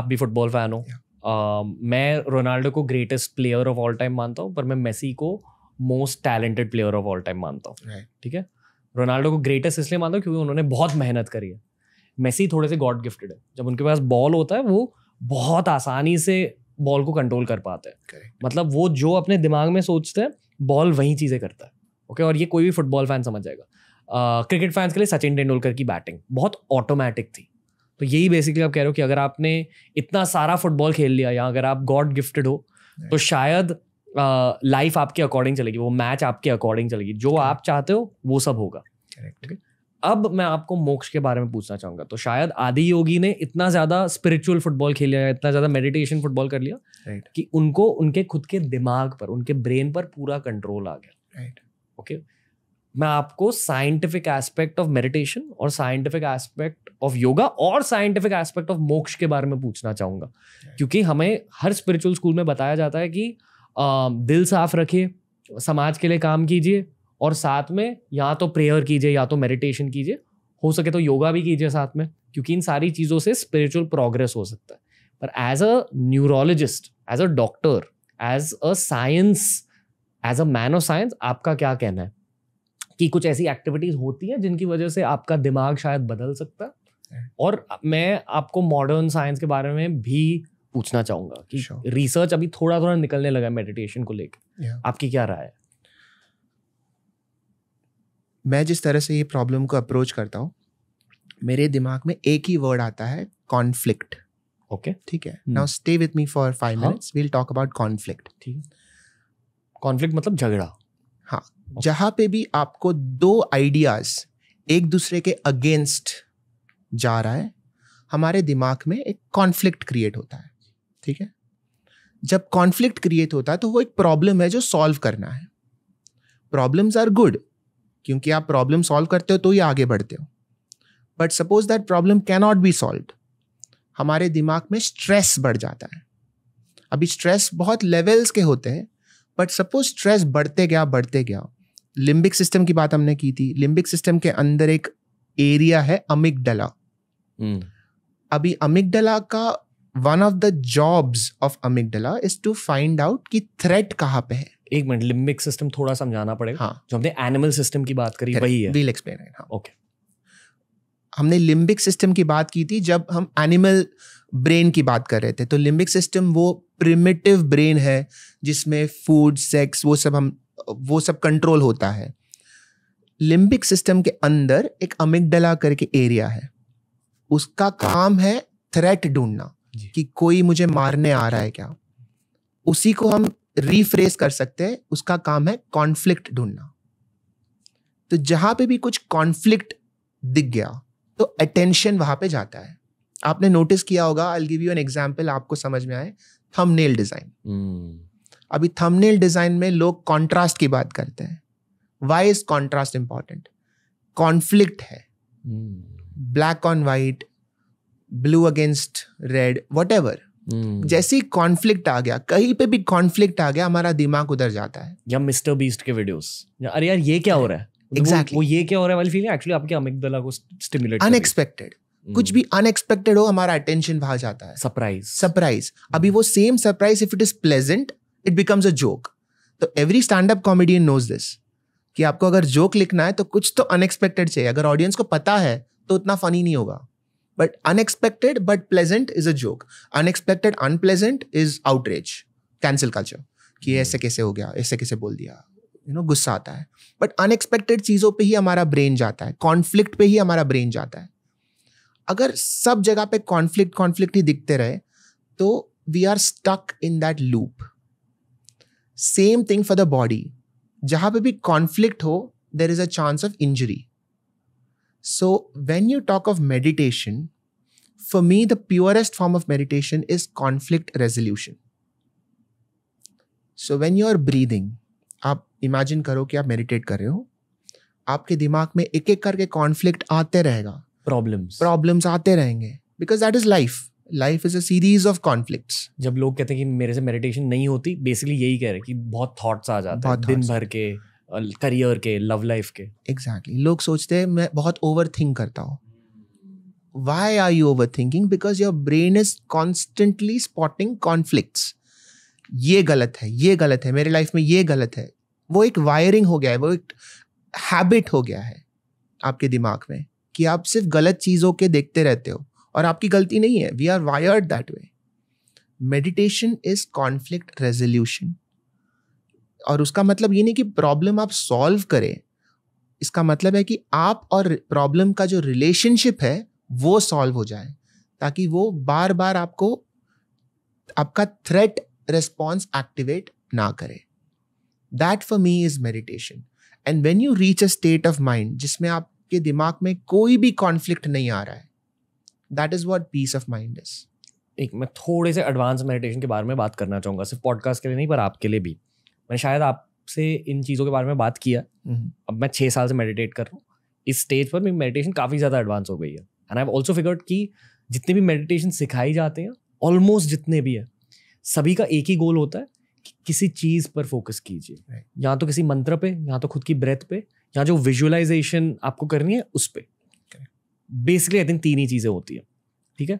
आप भी फुटबॉल फैन हो मैं रोनाल्डो को greatest player of all time मानता हूँ पर मैं मेसी को most talented player of all time मानता हूँ ठीक है रोनाल्डो को ग्रेटेस्ट इसलिए मानता हूँ क्योंकि उन्होंने बहुत मेहनत करी है मेसी थोड़े से गॉड गिफ्टेड है जब उनके पास बॉल होता है वो बहुत आसानी से बॉल को कंट्रोल कर पाते हैं मतलब वो जो अपने दिमाग में सोचते हैं बॉल वही चीज़ें करता है ओके और ये कोई भी फुटबॉल फैन समझ जाएगा क्रिकेट फैंस के लिए सचिन तेंदुलकर की बैटिंग बहुत ऑटोमेटिक थी तो यही बेसिकली आप कह रहे हो कि अगर आपने इतना सारा फुटबॉल खेल लिया या अगर आप गॉड गिफ्टेड हो तो शायद लाइफ आपके अकॉर्डिंग चलेगी वो मैच आपके अकॉर्डिंग चलेगी जो आप चाहते हो वो सब होगा करेक्ट है अब मैं आपको मोक्ष के बारे में पूछना चाहूंगा तो शायद आदि योगी ने इतना ज्यादा स्पिरिचुअल फुटबॉल खेल लिया इतना ज्यादा मेडिटेशन फुटबॉल कर लिया right. कि उनको उनके खुद के दिमाग पर उनके ब्रेन पर पूरा कंट्रोल आ गया राइट right. Okay okay? मैं आपको साइंटिफिक एस्पेक्ट ऑफ मेडिटेशन और साइंटिफिक एस्पेक्ट ऑफ योगा और साइंटिफिक एस्पेक्ट ऑफ मोक्ष के बारे में पूछना चाहूंगा right. क्योंकि हमें हर स्पिरिचुअल स्कूल में बताया जाता है कि आ, दिल साफ रखिए समाज के लिए काम कीजिए और साथ में या तो प्रेयर कीजिए या तो मेडिटेशन कीजिए हो सके तो योगा भी कीजिए साथ में क्योंकि इन सारी चीज़ों से स्पिरिचुअल प्रोग्रेस हो सकता है पर as a neurologist as a doctor as a science as a man of science आपका क्या कहना है कि कुछ ऐसी एक्टिविटीज़ होती हैं जिनकी वजह से आपका दिमाग शायद बदल सकता है और मैं आपको मॉडर्न साइंस के बारे में भी पूछना चाहूंगा कि रिसर्च sure. अभी थोड़ा थोड़ा निकलने लगा मेडिटेशन को लेकर yeah. आपकी क्या राय है मैं जिस तरह से ये प्रॉब्लम को अप्रोच करता हूँ मेरे दिमाग में एक ही वर्ड आता है कॉन्फ्लिक्ट ओके ठीक है now stay with me for five minutes we'll talk about conflict ठीक है कॉन्फ्लिक्ट मतलब झगड़ा हाँ okay. जहाँ पे भी आपको दो आइडियाज एक दूसरे के अगेंस्ट जा रहा है हमारे दिमाग में एक कॉन्फ्लिक्ट क्रिएट होता है ठीक है जब कॉन्फ्लिक्ट क्रिएट होता है तो वो एक प्रॉब्लम है जो सॉल्व करना है प्रॉब्लम्स आर गुड क्योंकि आप प्रॉब्लम सॉल्व करते हो तो ही आगे बढ़ते हो but suppose that problem cannot be solve हमारे दिमाग में स्ट्रेस बढ़ जाता है अभी स्ट्रेस बहुत लेवल्स के होते हैं बट सपोज स्ट्रेस बढ़ते गया बढ़ते गया लिम्बिक सिस्टम की बात हमने की थी लिम्बिक सिस्टम के अंदर एक एरिया है अमिगडला hmm. अभी अमिगडला का one of the jobs of amygdala is to find out कि थ्रेट कहाँ पे है एक मिनट लिम्बिक सिस्टम थोड़ा समझाना पड़ेगा हाँ जो हमने एनिमल सिस्टम की बात करी वही है वील एक्सप्लेन है हाँ ओके हमने लिम्बिक सिस्टम की बात की थी जब हम एनिमल ब्रेन की बात कर रहे थे तो लिम्बिक सिस्टम वो प्रिमिटिव ब्रेन है जिसमें फूड सेक्स वो सब हम वो सब कंट्रोल होता है लिम्बिक सिस्टम के अंदर एक अमिगडला करके एरिया है उसका काम है थ्रेट ढूंढना कि कोई मुझे मारने आ रहा है क्या उसी को हम रीफ्रेस कर सकते हैं उसका काम है कॉन्फ्लिक्ट ढूंढना तो जहां पे भी कुछ कॉन्फ्लिक्ट दिख गया तो अटेंशन वहां पे जाता है आपने नोटिस किया होगा I give you an example आपको समझ में आए थंबनेल डिजाइन हम्म। अभी थंबनेल डिजाइन में लोग कॉन्ट्रास्ट की बात करते हैं why is contrast important conflict है black on white blue against red whatever Hmm. जैसे ही कॉन्फ्लिक्ट आ गया कहीं पे भी कॉन्फ्लिक्ट आ गया हमारा दिमाग उधर जाता है या मिस्टर बीस्ट के वीडियोस या अरे यार ये क्या हो रहा है एग्जैक्टली मतलब exactly. वो, वो ये क्या हो रहा है वाली फीलिंग एक्चुअली आपके अमिगदला को स्टिमुलेट हम्म। अनएक्सपेक्टेड कुछ भी अनएक्सपेक्टेड हो हमारा अटेंशन भाग जाता है सरप्राइज हम्म। सरप्राइज अभी वो same surprise if it is pleasant it becomes a joke तो every stand up comedian knows this कि आपको अगर जोक लिखना है तो कुछ तो अनएक्सपेक्टेड चाहिए अगर ऑडियंस को पता है तो उतना फनी नहीं होगा But unexpected but pleasant is a joke. Unexpected unpleasant is outrage. Cancel culture कि ऐसे hmm. कैसे हो गया ऐसे कैसे बोल दिया यू नो गुस्सा आता है बट अनएक्सपेक्टेड चीज़ों पे ही हमारा ब्रेन जाता है कॉन्फ्लिक्ट पे ही हमारा ब्रेन जाता है अगर सब जगह पे कॉन्फ्लिक्ट कॉन्फ्लिक्ट ही दिखते रहे तो we are stuck in that loop same thing for the body जहां पे भी कॉन्फ्लिक्ट हो there is a chance of injury So, when you talk of meditation, for me, the purest form of meditation is conflict resolution. So when you are breathing आप imagine करो कि आप meditate कर रहे हो आपके दिमाग में एक एक करके कॉन्फ्लिक्ट आते रहेगा प्रॉब्लम्स प्रॉब्लम्स आते रहेंगे because that is life life is a series of conflicts जब लोग कहते हैं कि मेरे से मेडिटेशन नहीं होती बेसिकली यही कह रहे हैं कि बहुत थॉट्स आ जाते हैं दिन भर के करियर के लव लाइफ के एग्जैक्टली exactly. लोग सोचते हैं मैं बहुत ओवर थिंक करता हूँ why are you over thinking because your brain is constantly spotting conflict ये गलत है ये गलत है मेरे लाइफ में ये गलत है वो एक वायरिंग हो गया है वो एक हैबिट हो गया है आपके दिमाग में कि आप सिर्फ गलत चीज़ों के देखते रहते हो और आपकी गलती नहीं है we are wired that way meditation is conflict resolution और उसका मतलब ये नहीं कि प्रॉब्लम आप सॉल्व करें इसका मतलब है कि आप और प्रॉब्लम का जो रिलेशनशिप है वो सॉल्व हो जाए ताकि वो बार बार आपको आपका थ्रेट रेस्पॉन्स एक्टिवेट ना करे that for me is meditation and when you reach a state of mind जिसमें आपके दिमाग में कोई भी कॉन्फ्लिक्ट नहीं आ रहा है that is what peace of mind is एक मैं थोड़े से एडवांस मेडिटेशन के बारे में बात करना चाहूंगा सिर्फ पॉडकास्ट के लिए नहीं पर आपके लिए भी मैंने शायद आपसे इन चीज़ों के बारे में बात किया हम्म। अब मैं छः साल से मेडिटेट कर रहा हूँ इस स्टेज पर मेरी मेडिटेशन काफ़ी ज़्यादा एडवांस हो गई है एंड आई ऑल्सो फिगर्ड कि जितने भी मेडिटेशन सिखाई जाते हैं ऑलमोस्ट जितने भी हैं सभी का एक ही गोल होता है कि किसी चीज़ पर फोकस कीजिए या तो किसी मंत्र पे या तो खुद की ब्रेथ पे या जो विजुअलाइजेशन आपको करनी है उस पर बेसिकली आई थिंक तीन ही चीज़ें होती हैं ठीक है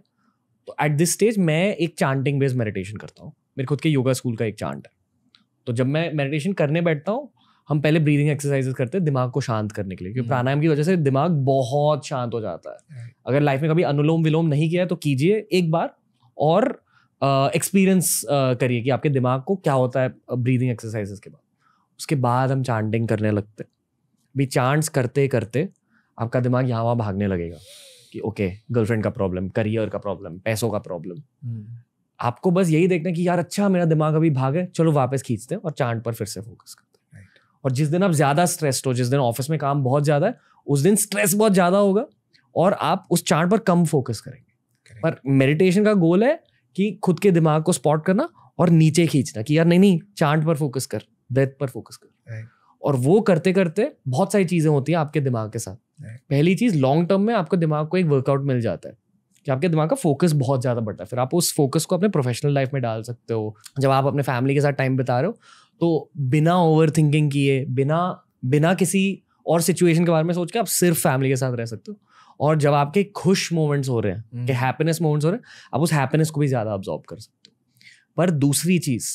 तो एट दिस स्टेज मैं एक चांटिंग बेस्ड मेडिटेशन करता हूँ मेरे खुद के योगा स्कूल का एक चांट है तो जब मैं मेडिटेशन करने बैठता हूँ हम पहले ब्रीदिंग एक्सरसाइजेस करते हैं दिमाग को शांत करने के लिए क्योंकि हम्म। प्राणायाम की वजह से दिमाग बहुत शांत हो जाता है अगर लाइफ में कभी अनुलोम विलोम नहीं किया है तो कीजिए एक बार और एक्सपीरियंस करिए कि आपके दिमाग को क्या होता है ब्रीदिंग एक्सरसाइजेस के बाद उसके बाद हम चांटिंग करने लगते भी चांट्स करते करते आपका दिमाग यहाँ वहाँ भागने लगेगा कि ओके गर्लफ्रेंड का प्रॉब्लम करियर का प्रॉब्लम पैसों का प्रॉब्लम आपको बस यही देखना कि यार अच्छा मेरा दिमाग अभी भागे चलो वापस खींचते हैं और चांद पर फिर से फोकस करते हैं और जिस दिन आप ज़्यादा स्ट्रेस्ड हो जिस दिन ऑफिस में काम बहुत ज़्यादा है उस दिन स्ट्रेस बहुत ज़्यादा होगा और आप उस चांद पर कम फोकस करेंगे पर मेडिटेशन का गोल है कि खुद के दिमाग को स्पॉट करना और नीचे खींचना कि यार नहीं नहीं चांद पर फोकस कर डेथ पर फोकस कर और वो करते करते बहुत सारी चीज़ें होती हैं आपके दिमाग के साथ पहली चीज़ लॉन्ग टर्म में आपको दिमाग को एक वर्कआउट मिल जाता है कि आपके दिमाग का फोकस बहुत ज़्यादा बढ़ता है फिर आप उस फोकस को अपने प्रोफेशनल लाइफ में डाल सकते हो जब आप अपने फैमिली के साथ टाइम बिता रहे हो तो बिना ओवर थिंकिंग किए बिना बिना किसी और सिचुएशन के बारे में सोच के आप सिर्फ फैमिली के साथ रह सकते हो और जब आपके खुश मोमेंट्स हो रहे हैं हम्म। कि हैप्पीनेस मोमेंट्स हो रहे हैं आप उस हैप्पीनेस को भी ज़्यादा ऑब्जॉर्व कर सकते हो पर दूसरी चीज़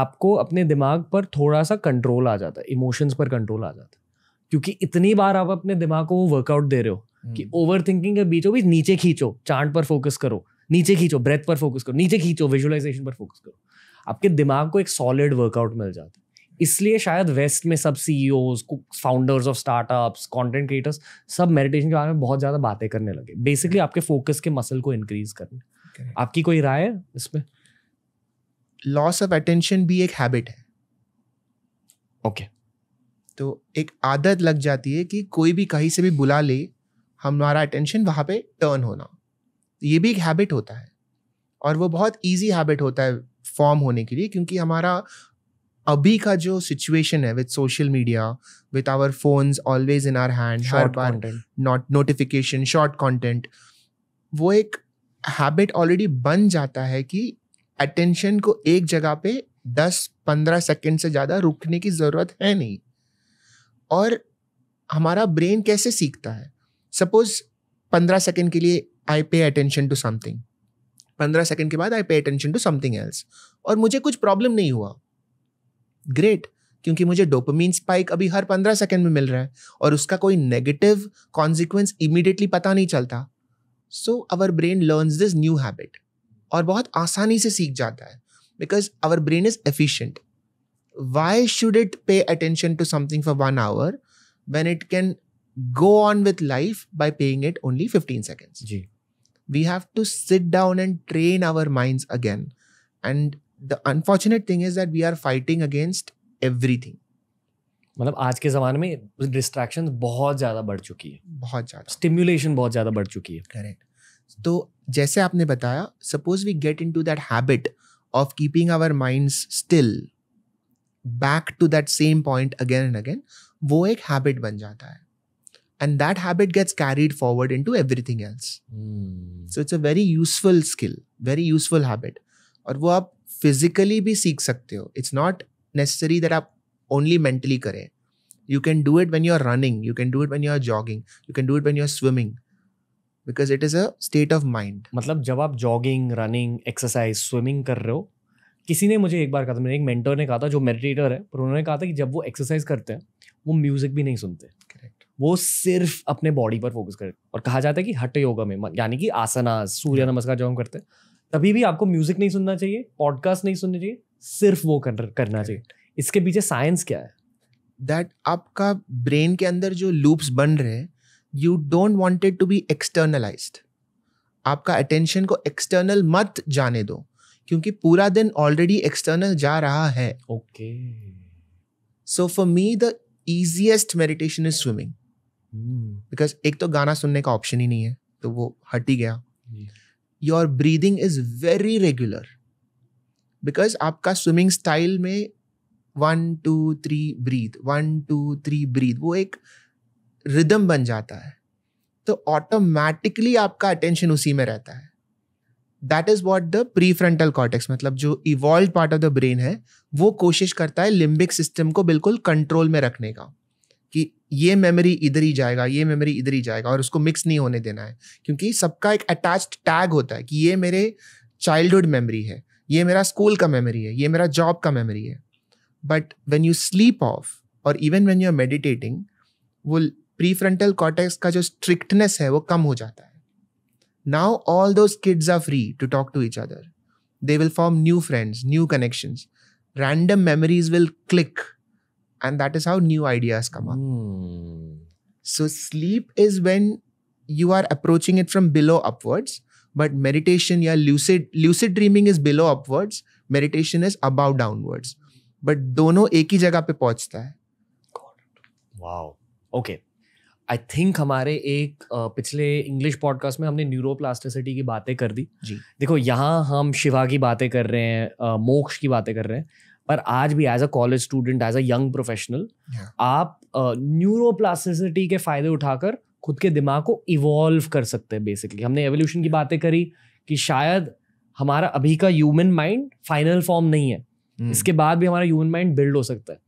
आपको अपने दिमाग पर थोड़ा सा कंट्रोल आ जाता है इमोशंस पर कंट्रोल आ जाता है क्योंकि इतनी बार आप अपने दिमाग को वो वर्कआउट दे रहे हो कि ओवर hmm. थिंकिंग के बीचों बीच नीचे खींचो चांद पर फोकस करो नीचे खींचो ब्रेथ पर फोकस करो नीचे खींचो विजुअलाइजेशन पर फोकस करो आपके दिमाग को एक सॉलिड वर्कआउट मिल जाता है इसलिए शायद वेस्ट में सब सी founders of startups content creators सब मेडिटेशन के बारे में बहुत ज़्यादा बातें करने लगे बेसिकली आपके फोकस के मसल को इंक्रीज करने okay. आपकी कोई राय है इसमें लॉस ऑफ अटेंशन भी एक हैबिट है ओके okay. तो एक आदत लग जाती है कि कोई भी कहीं से भी बुला ले हमारा अटेंशन वहाँ पे टर्न होना तो ये भी एक हैबिट होता है और वो बहुत इजी हैबिट होता है फॉर्म होने के लिए क्योंकि हमारा अभी का जो सिचुएशन है with social media with our phones always in our hand not notification short content वो एक हैबिट ऑलरेडी बन जाता है कि अटेंशन को एक जगह पे दस पंद्रह सेकेंड से ज़्यादा रुकने की ज़रूरत है नहीं और हमारा ब्रेन कैसे सीखता है सपोज पंद्रह सेकेंड के लिए I pay attention to something पंद्रह सेकेंड के बाद आई pay attention to something else और मुझे कुछ प्रॉब्लम नहीं हुआ ग्रेट क्योंकि मुझे डोपामीन स्पाइक अभी हर पंद्रह सेकेंड में मिल रहा है और उसका कोई नेगेटिव कॉन्सिक्वेंस इमीडिएटली पता नहीं चलता so our brain learns this new habit और बहुत आसानी से सीख जाता है because our brain is efficient why should it pay attention to something for one hour when it can go on with life by paying it only 15 seconds. Ji. We have to sit down and train our minds again. And the unfortunate thing is that we are fighting against everything. मतलब आज के ज़माने में distraction बहुत ज़्यादा बढ़ चुकी है बहुत ज़्यादा स्टिम्युलेशन बहुत ज़्यादा बढ़ चुकी है करेक्ट तो जैसे आपने बताया suppose we get into that habit of keeping our minds still back to that same point again and again वो एक हैबिट बन जाता है and that habit gets carried forward into everything else mm. so it's a very useful skill very useful habit और वो आप physically भी सीख सकते हो इट्स नॉट नेसेसरी दैट आप ओनली मेंटली करें you can do it when you are running you can do it when you are jogging you can do it when you are swimming because it is a state of mind मतलब जब आप jogging running exercise swimming कर रहे हो किसी ने मुझे एक बार कहा था मेरे एक मेंटर ने कहा था जो मेडिटेटर है पर उन्होंने कहा था कि जब वो एक्सरसाइज करते हैं वो म्यूज़िक भी नहीं सुनते वो सिर्फ अपने बॉडी पर फोकस करें और कहा जाता है कि हट योगा में यानी कि आसना सूर्य नमस्कार जो हम करते हैं तभी भी आपको म्यूजिक नहीं सुनना चाहिए पॉडकास्ट नहीं सुनना चाहिए सिर्फ वो कर, करना चाहिए इसके पीछे साइंस क्या है दैट आपका ब्रेन के अंदर जो लूप्स बन रहे हैं you don't wanted to be externalize आपका अटेंशन को एक्सटर्नल मत जाने दो क्योंकि पूरा दिन ऑलरेडी एक्सटर्नल जा रहा है okay so for me the easiest meditation is swimming because hmm. एक तो गाना सुनने का ऑप्शन ही नहीं है तो वो हट ही गया your breathing is very regular because आपका स्विमिंग स्टाइल में one two three breathe one two three breathe वो एक रिदम बन जाता है तो ऑटोमेटिकली आपका अटेंशन उसी में रहता है that is what the pre frontal cortex मतलब जो evolve part of the brain है वो कोशिश करता है लिम्बिक सिस्टम को बिल्कुल कंट्रोल में रखने का कि ये मेमोरी इधर ही जाएगा ये मेमोरी इधर ही जाएगा और उसको मिक्स नहीं होने देना है क्योंकि सबका एक अटैच्ड टैग होता है कि ये मेरे चाइल्डहुड मेमोरी है ये मेरा स्कूल का मेमोरी है ये मेरा जॉब का मेमोरी है but when you sleep off और even when you are meditating वो प्री फ्रंटल कॉटेक्स का जो स्ट्रिक्टनेस है वो कम हो जाता है now all those kids are free to talk to each other they will form new friends new connections random memories will click and that is how new ideas come up mm. so sleep is when you are approaching it from below upwards but meditation yeah lucid lucid dreaming is below upwards meditation is above downwards But dono ek hi jagah pe पे hai. God. Wow. Okay. I think हमारे एक पिछले English podcast में हमने neuro plasticity की बातें कर दी जी देखो यहाँ हम शिवा की बातें कर रहे हैं मोक्ष की बातें कर रहे हैं पर आज भी as a college student as a young professional आप न्यूरो uh, के फायदे उठाकर खुद के दिमाग को इवॉल्व कर सकते हैं बेसिकली हमने एवोल्यूशन की बातें करी कि शायद हमारा अभी का ह्यूमन माइंड फाइनल फॉर्म नहीं है hmm. इसके बाद भी हमारा ह्यूमन माइंड बिल्ड हो सकता है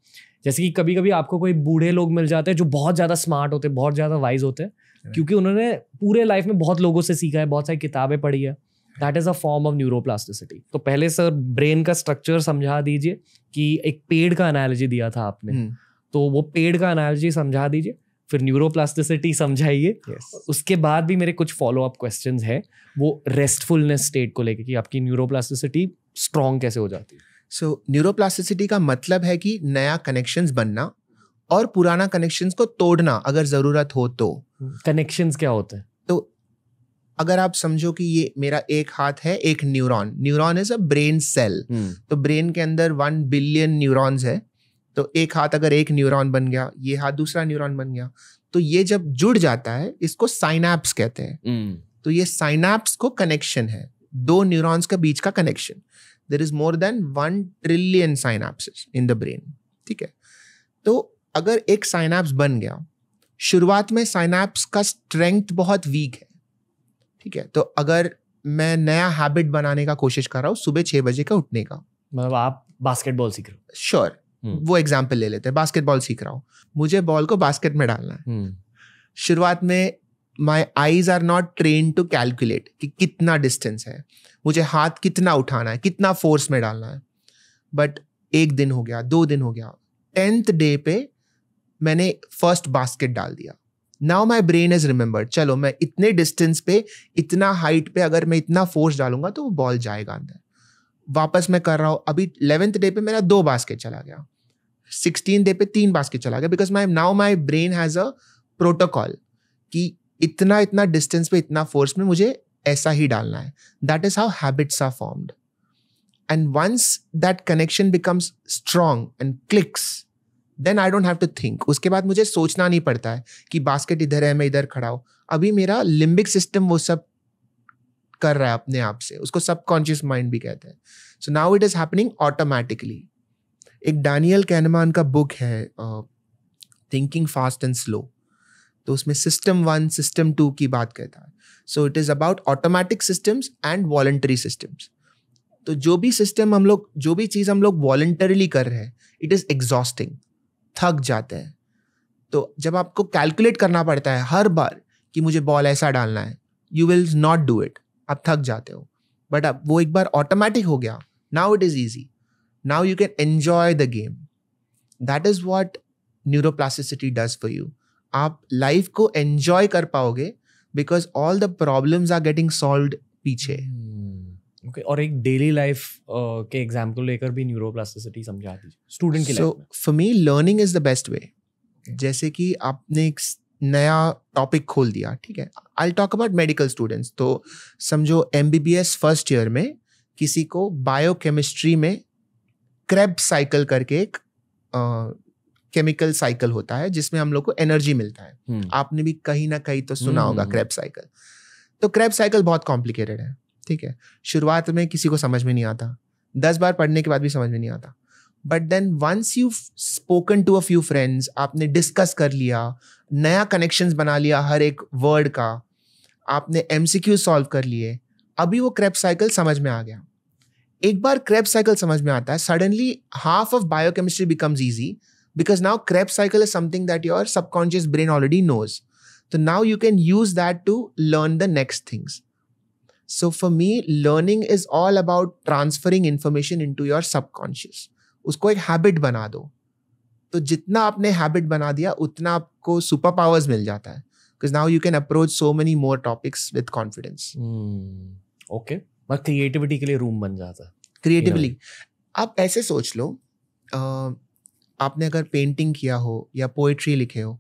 जैसे कि कभी कभी आपको कोई बूढ़े लोग मिल जाते हैं जो बहुत ज़्यादा स्मार्ट होते हैं बहुत ज़्यादा वाइज होते हैं क्योंकि उन्होंने पूरे लाइफ में बहुत लोगों से सीखा है बहुत सारी किताबें पढ़ी है that is a form of neuroplasticity तो पहले सर ब्रेन का स्ट्रक्चर समझा दीजिए कि एक पेड़ का एनालॉजी दिया था आपने हम्म। तो वो पेड़ का एनालॉजी समझा दीजिए फिर न्यूरोप्लास्टिसिटी समझाइए yes. उसके बाद भी मेरे कुछ फॉलो अप क्वेश्चन है वो रेस्टफुलनेस स्टेट को लेकर कि आपकी न्यूरोप्लास्टिसिटी स्ट्रॉन्ग कैसे हो जाती है सो न्यूरोप्लास्टिसिटी का मतलब है कि नया कनेक्शन बनना और पुराना कनेक्शन को तोड़ना अगर ज़रूरत हो तो कनेक्शन क्या होते हैं अगर आप समझो कि ये मेरा एक हाथ है एक neuron neuron is a brain cell तो ब्रेन के अंदर वन बिलियन न्यूरॉन्स है तो एक हाथ अगर एक न्यूरॉन बन गया ये हाथ दूसरा न्यूरॉन बन गया तो ये जब जुड़ जाता है इसको साइनाप्स कहते हैं हम्म। तो ये साइनाप्स को कनेक्शन है दो न्यूरॉन्स के बीच का connection there is more than one trillion synapse in the brain ठीक है तो अगर एक साइनाप्स बन गया शुरुआत में साइनाप्स का स्ट्रेंथ बहुत वीक है ठीक है तो अगर मैं नया हैबिट बनाने का कोशिश कर रहा हूँ सुबह छह बजे का उठने का मतलब आप बास्केटबॉल सीख रहे हो श्योर sure, हम्म। वो एग्जाम्पल ले लेते हैं बास्केटबॉल सीख रहा हूँ मुझे बॉल को बास्केट में डालना है हम्म। शुरुआत में my eyes are not train to calculate कि कितना डिस्टेंस है मुझे हाथ कितना उठाना है कितना फोर्स में डालना है बट एक दिन हो गया दो दिन हो गया टेंथ डे पे मैंने फर्स्ट बास्केट डाल दिया now my brain is remembered चलो मैं इतने डिस्टेंस पे इतना हाइट पे अगर मैं इतना फोर्स डालूंगा तो वो बॉल जाएगा अंदर वापस मैं कर रहा हूँ अभी इलेवेंथ डे पे मेरा दो बास्केट चला गया सिक्सटीन डे पे तीन बास्केट चला गया because my now my brain has a protocol कि इतना इतना डिस्टेंस पे इतना फोर्स में मुझे ऐसा ही डालना है that is how habits are formed and once that connection becomes strong and clicks then I don't have to think उसके बाद मुझे सोचना नहीं पड़ता है कि बास्केट इधर है मैं इधर खड़ा हूँ अभी मेरा लिम्बिक सिस्टम वो सब कर रहा है अपने आप से उसको सबकॉन्शियस माइंड भी कहते हैं so now it is happening automatically एक डैनियल कैनमान का बुक है थिंकिंग फास्ट एंड स्लो तो उसमें सिस्टम वन सिस्टम टू की बात कहता है so it is about automatic systems and voluntary systems तो जो भी सिस्टम हम लोग जो भी चीज़ हम लोग वॉल्टरली कर रहे हैं इट इज़ एग्जॉस्टिंग थक जाते हैं तो जब आपको कैलकुलेट करना पड़ता है हर बार कि मुझे बॉल ऐसा डालना है you will not do it आप थक जाते हो बट अब वो एक बार ऑटोमेटिक हो गया now it is easy now you can enjoy the game that is what neuroplasticity does for you आप लाइफ को एन्जॉय कर पाओगे because all the problems are getting solve पीछे hmm. ओके और एक डेली लाइफ uh, के example लेकर भी न्यूरोप्लास्टिसिटी समझा दीजिए स्टूडेंट की life so for me learning is the best way जैसे कि आपने एक नया टॉपिक खोल दिया ठीक है I talk about medical students तो समझो एम फर्स्ट ईयर में किसी को बायोकेमिस्ट्री में क्रेब साइकिल करके एक केमिकल uh, साइकिल होता है जिसमें हम लोग को एनर्जी मिलता है हम्म। आपने भी कहीं ना कहीं तो सुना हम्म, होगा क्रेब हम्म, साइकिल तो क्रेब साइकिल बहुत कॉम्प्लिकेटेड है ठीक है शुरुआत में किसी को समझ में नहीं आता दस बार पढ़ने के बाद भी समझ में नहीं आता but then once you spoken to a few friends आपने डिस्कस कर लिया नया कनेक्शन बना लिया हर एक वर्ड का आपने एम सी क्यू सॉल्व कर लिए अभी वो क्रेप साइकिल समझ में आ गया एक बार क्रेप साइकिल समझ में आता है suddenly half of biochemistry becomes easy because now Krebs cycle is something that your subconscious brain already knows तो now you can use that to learn the next things so for me learning is all about transferring information into your subconscious उसको एक habit बना दो तो जितना आपने habit बना दिया उतना आपको सुपर पावर्स मिल जाता है because now you can approach so many more topics with confidence okay creativity के लिए रूम बन जाता है क्रिएटिवली आप ऐसे सोच लो आपने अगर पेंटिंग किया हो या पोएट्री लिखे हो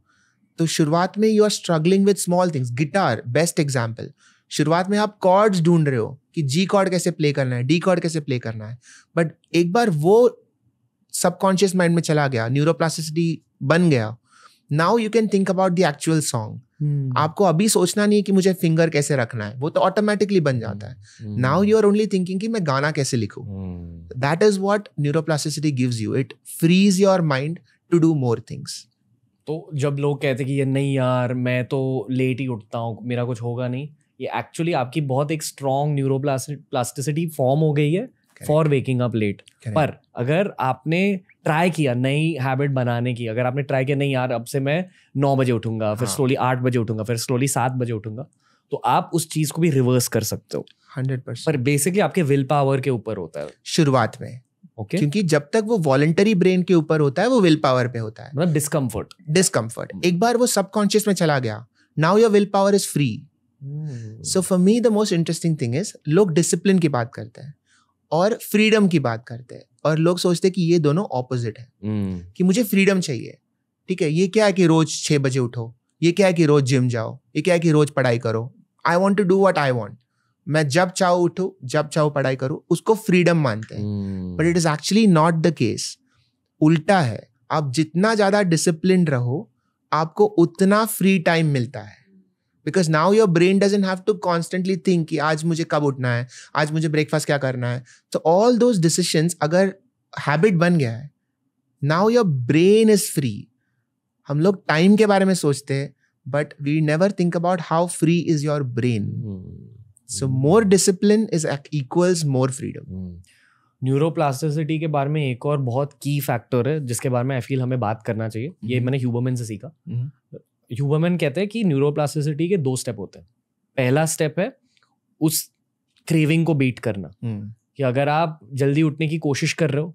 तो शुरुआत में you are struggling with small things guitar best example शुरुआत में आप कॉर्ड्स ढूंढ रहे हो कि जी कॉर्ड कैसे प्ले करना है डी कॉर्ड कैसे प्ले करना है बट एक बार वो सबकॉन्शियस माइंड में चला गया न्यूरोप्लास्टिसिटी बन गया now you can think about the actual song आपको अभी सोचना नहीं है कि मुझे फिंगर कैसे रखना है वो तो ऑटोमेटिकली बन जाता है now you are only thinking कि मैं गाना कैसे लिखूं that is what neuroplasticity gives you it frees your mind to do more things तो जब लोग कहते कि ये नहीं यार मैं तो लेट ही उठता हूँ मेरा कुछ होगा नहीं ये एक्चुअली आपकी बहुत एक स्ट्रॉन्ग न्यूरो प्लास्टिसिटी फॉर्म हो गई है फॉर वेकिंग अप लेट पर अगर आपने ट्राई किया नई हैबिट बनाने की अगर आपने ट्राई किया नहीं यार अब से मैं नौ बजे उठूंगा फिर स्लोली हाँ। आठ बजे उठूंगा फिर स्लोली सात बजे उठूंगा तो आप उस चीज को भी रिवर्स कर सकते हो हंड्रेड परसेंट पर बेसिकली आपके विल पावर के ऊपर होता है शुरुआत में Okay. क्योंकि जब तक वो वॉलेंटरी ब्रेन के ऊपर होता है वो विल पावर पे होता है मतलब डिस्कम्फर्ट डिस्कम्फर्ट hmm. एक बार वो सबकॉन्शियस में चला गया now your will power is free so for me the most interesting thing is लोग डिसिप्लिन की बात करते हैं और फ्रीडम की बात करते हैं और लोग सोचते हैं कि ये दोनों ऑपोजिट है mm. कि मुझे फ्रीडम चाहिए ठीक है ये क्या है कि रोज छह बजे उठो ये क्या है कि रोज जिम जाओ ये क्या है कि रोज पढ़ाई करो I want to do what I want मैं जब चाहो उठूँ जब चाहो पढ़ाई करूँ उसको फ्रीडम मानते हैं but it is actually not the case उल्टा है आप जितना ज़्यादा डिसिप्लिन रहो आपको उतना फ्री टाइम मिलता है because now your brain doesn't have to constantly think कि आज मुझे कब उठना है आज मुझे ब्रेकफास्ट क्या करना है तो ऑल दोज डिसीशंस अगर हैबिट बन गया है now your brain is free हम लोग टाइम के बारे में सोचते हैं but we never think about how free is your brain so more discipline is equals more freedom neuroplasticity के बारे में एक और बहुत की फैक्टर है जिसके बारे में आई फील हमें बात करना चाहिए ये hmm. मैंने ह्यूबोमेन से सीखा hmm. ह्यूमन कहते हैं कि न्यूरोप्लास्टिसिटी के दो स्टेप होते हैं पहला स्टेप है उस क्रेविंग को बीट करना हम्म। कि अगर आप जल्दी उठने की कोशिश कर रहे हो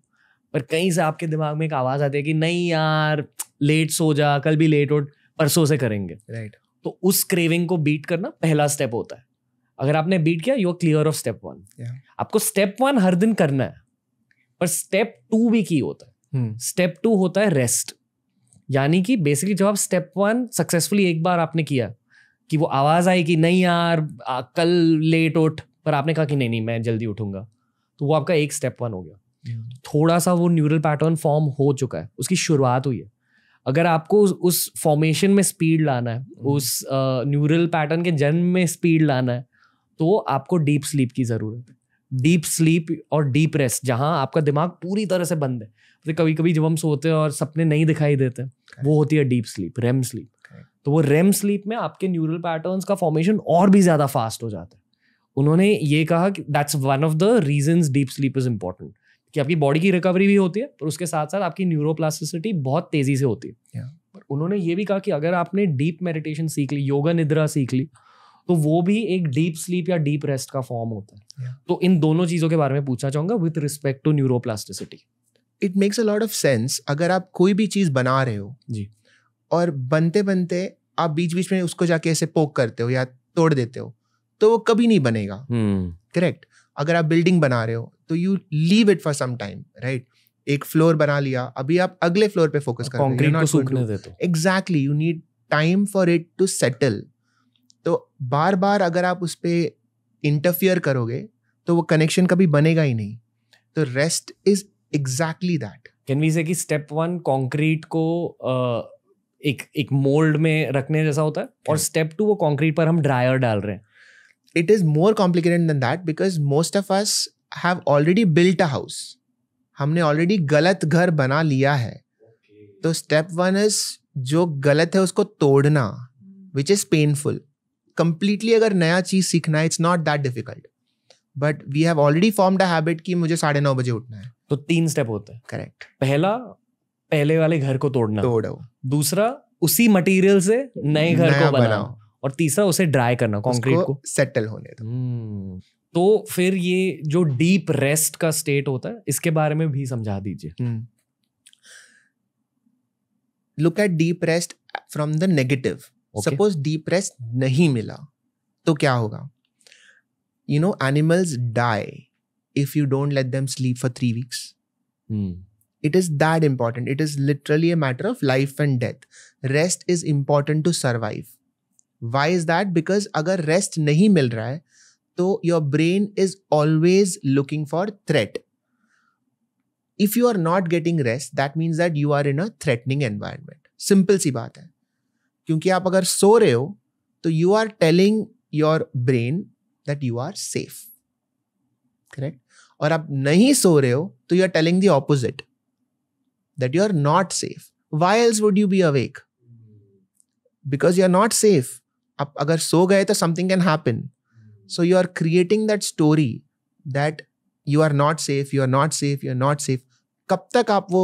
पर कहीं से आपके दिमाग में एक आवाज़ आती है कि नहीं यार लेट सो जा कल भी लेट उठ परसों से करेंगे राइट right. तो उस क्रेविंग को बीट करना पहला स्टेप होता है अगर आपने बीट किया you are clear of step one आपको स्टेप वन हर दिन करना है पर स्टेप टू भी की होता है स्टेप hmm. टू होता है रेस्ट यानी कि बेसिकली जब आप स्टेप वन सक्सेसफुली एक बार आपने किया कि वो आवाज़ आई कि नहीं यार आ, कल लेट उठ पर आपने कहा कि नहीं नहीं मैं जल्दी उठूंगा तो वो आपका एक स्टेप वन हो गया hmm. थोड़ा सा वो न्यूरल पैटर्न फॉर्म हो चुका है उसकी शुरुआत हुई है अगर आपको उस फॉर्मेशन में स्पीड लाना है hmm. उस न्यूरल पैटर्न के जन्म में स्पीड लाना है तो आपको डीप स्लीप की ज़रूरत है डीप स्लीप और डीप रेस्ट जहाँ आपका दिमाग पूरी तरह से बंद है तो कभी कभी जब हम सोते हैं और सपने नहीं दिखाई देते okay. वो होती है डीप स्लीप रेम स्लीप तो वो रेम स्लीप में आपके न्यूरल पैटर्न का फॉर्मेशन और भी ज़्यादा फास्ट हो जाता है उन्होंने ये कहा कि that's one of the reason deep sleep is important कि आपकी बॉडी की रिकवरी भी होती है पर उसके साथ साथ आपकी न्यूरोप्लास्टिसिटी बहुत तेज़ी से होती है yeah. पर उन्होंने ये भी कहा कि अगर आपने डीप मेडिटेशन सीख ली योगा निद्रा सीख ली तो वो भी एक डीप स्लीप या डीप रेस्ट का फॉर्म होता है yeah. तो इन दोनों चीज़ों के बारे में पूछना चाहूंगा with respect to neuroplasticity it makes a lot of sense अगर आप कोई भी चीज़ बना रहे हो जी और बनते बनते आप बीच बीच में उसको जाके ऐसे पोक करते हो या तोड़ देते हो तो वो कभी नहीं बनेगा हम्म। Correct hmm. अगर आप बिल्डिंग बना रहे हो तो you leave it for some time right एक फ्लोर बना लिया अभी आप अगले फ्लोर पे फोकस कर रहे हो exactly you need time for it to settle तो बार बार अगर आप उस पर इंटरफियर करोगे तो वो कनेक्शन कभी बनेगा ही नहीं तो rest is exactly that can we say कि स्टेप वन कॉन्क्रीट को uh, एक एक मोल्ड में रखने जैसा होता है okay. और स्टेप टू वो कंक्रीट पर हम ड्रायर डाल रहे हैं it is more complicated than that because most of us have already built a house हमने ऑलरेडी गलत घर बना लिया है okay. तो स्टेप वन इज जो गलत है उसको तोड़ना विच इज पेनफुल कंप्लीटली अगर नया चीज सीखना है it's not that difficult but we have already formed a habit कि मुझे साढ़े नौ बजे उठना है तो तीन स्टेप होते हैं करेक्ट पहला पहले वाले घर को तोड़ना तोड़ो दूसरा उसी मटेरियल से नए घर को बनाओ, बनाओ। और तीसरा उसे ड्राई करना कॉन्क्रीट को सेटल होने दो हम्म। तो फिर ये जो डीप रेस्ट का स्टेट होता है इसके बारे में भी समझा दीजिए look at deep rest from the negative suppose deep rest नहीं मिला तो क्या होगा you know, animals die if you don't let them sleep for three weeks. Hmm. It is that important. It is literally a matter of life and death. Rest is important to survive. Why is that? Because अगर rest नहीं मिल रहा है your brain is always looking for threat. If you are not getting rest, that means that you are in a threatening environment. Simple सी बात है क्योंकि आप अगर सो रहे हो तो you are telling your that you are safe correct और आप नहीं सो रहे हो तो you are telling the opposite that you are not safe why else would you be awake because you are not safe आप अगर सो गए तो something can happen so you are creating that story that you are not safe you are not safe you are not safe कब तक आप वो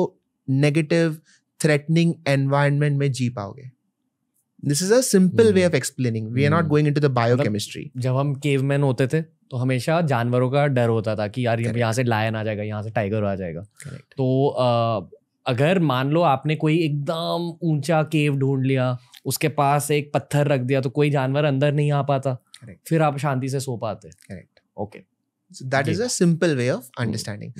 negative threatening environment में जी पाओगे this is a simple way of explaining we are not going into the biochemistry जब हम caveman होते थे तो हमेशा जानवरों का डर होता था कि यार यहाँ से लायन आ जाएगा यहाँ से टाइगर आ जाएगा Correct. तो आ, अगर मान लो आपने कोई एकदम ऊंचा केव ढूंढ लिया उसके पास एक पत्थर रख दिया तो कोई जानवर अंदर नहीं आ पाता Correct. फिर आप शांति से सो पाते correct okay that is a simple way of understanding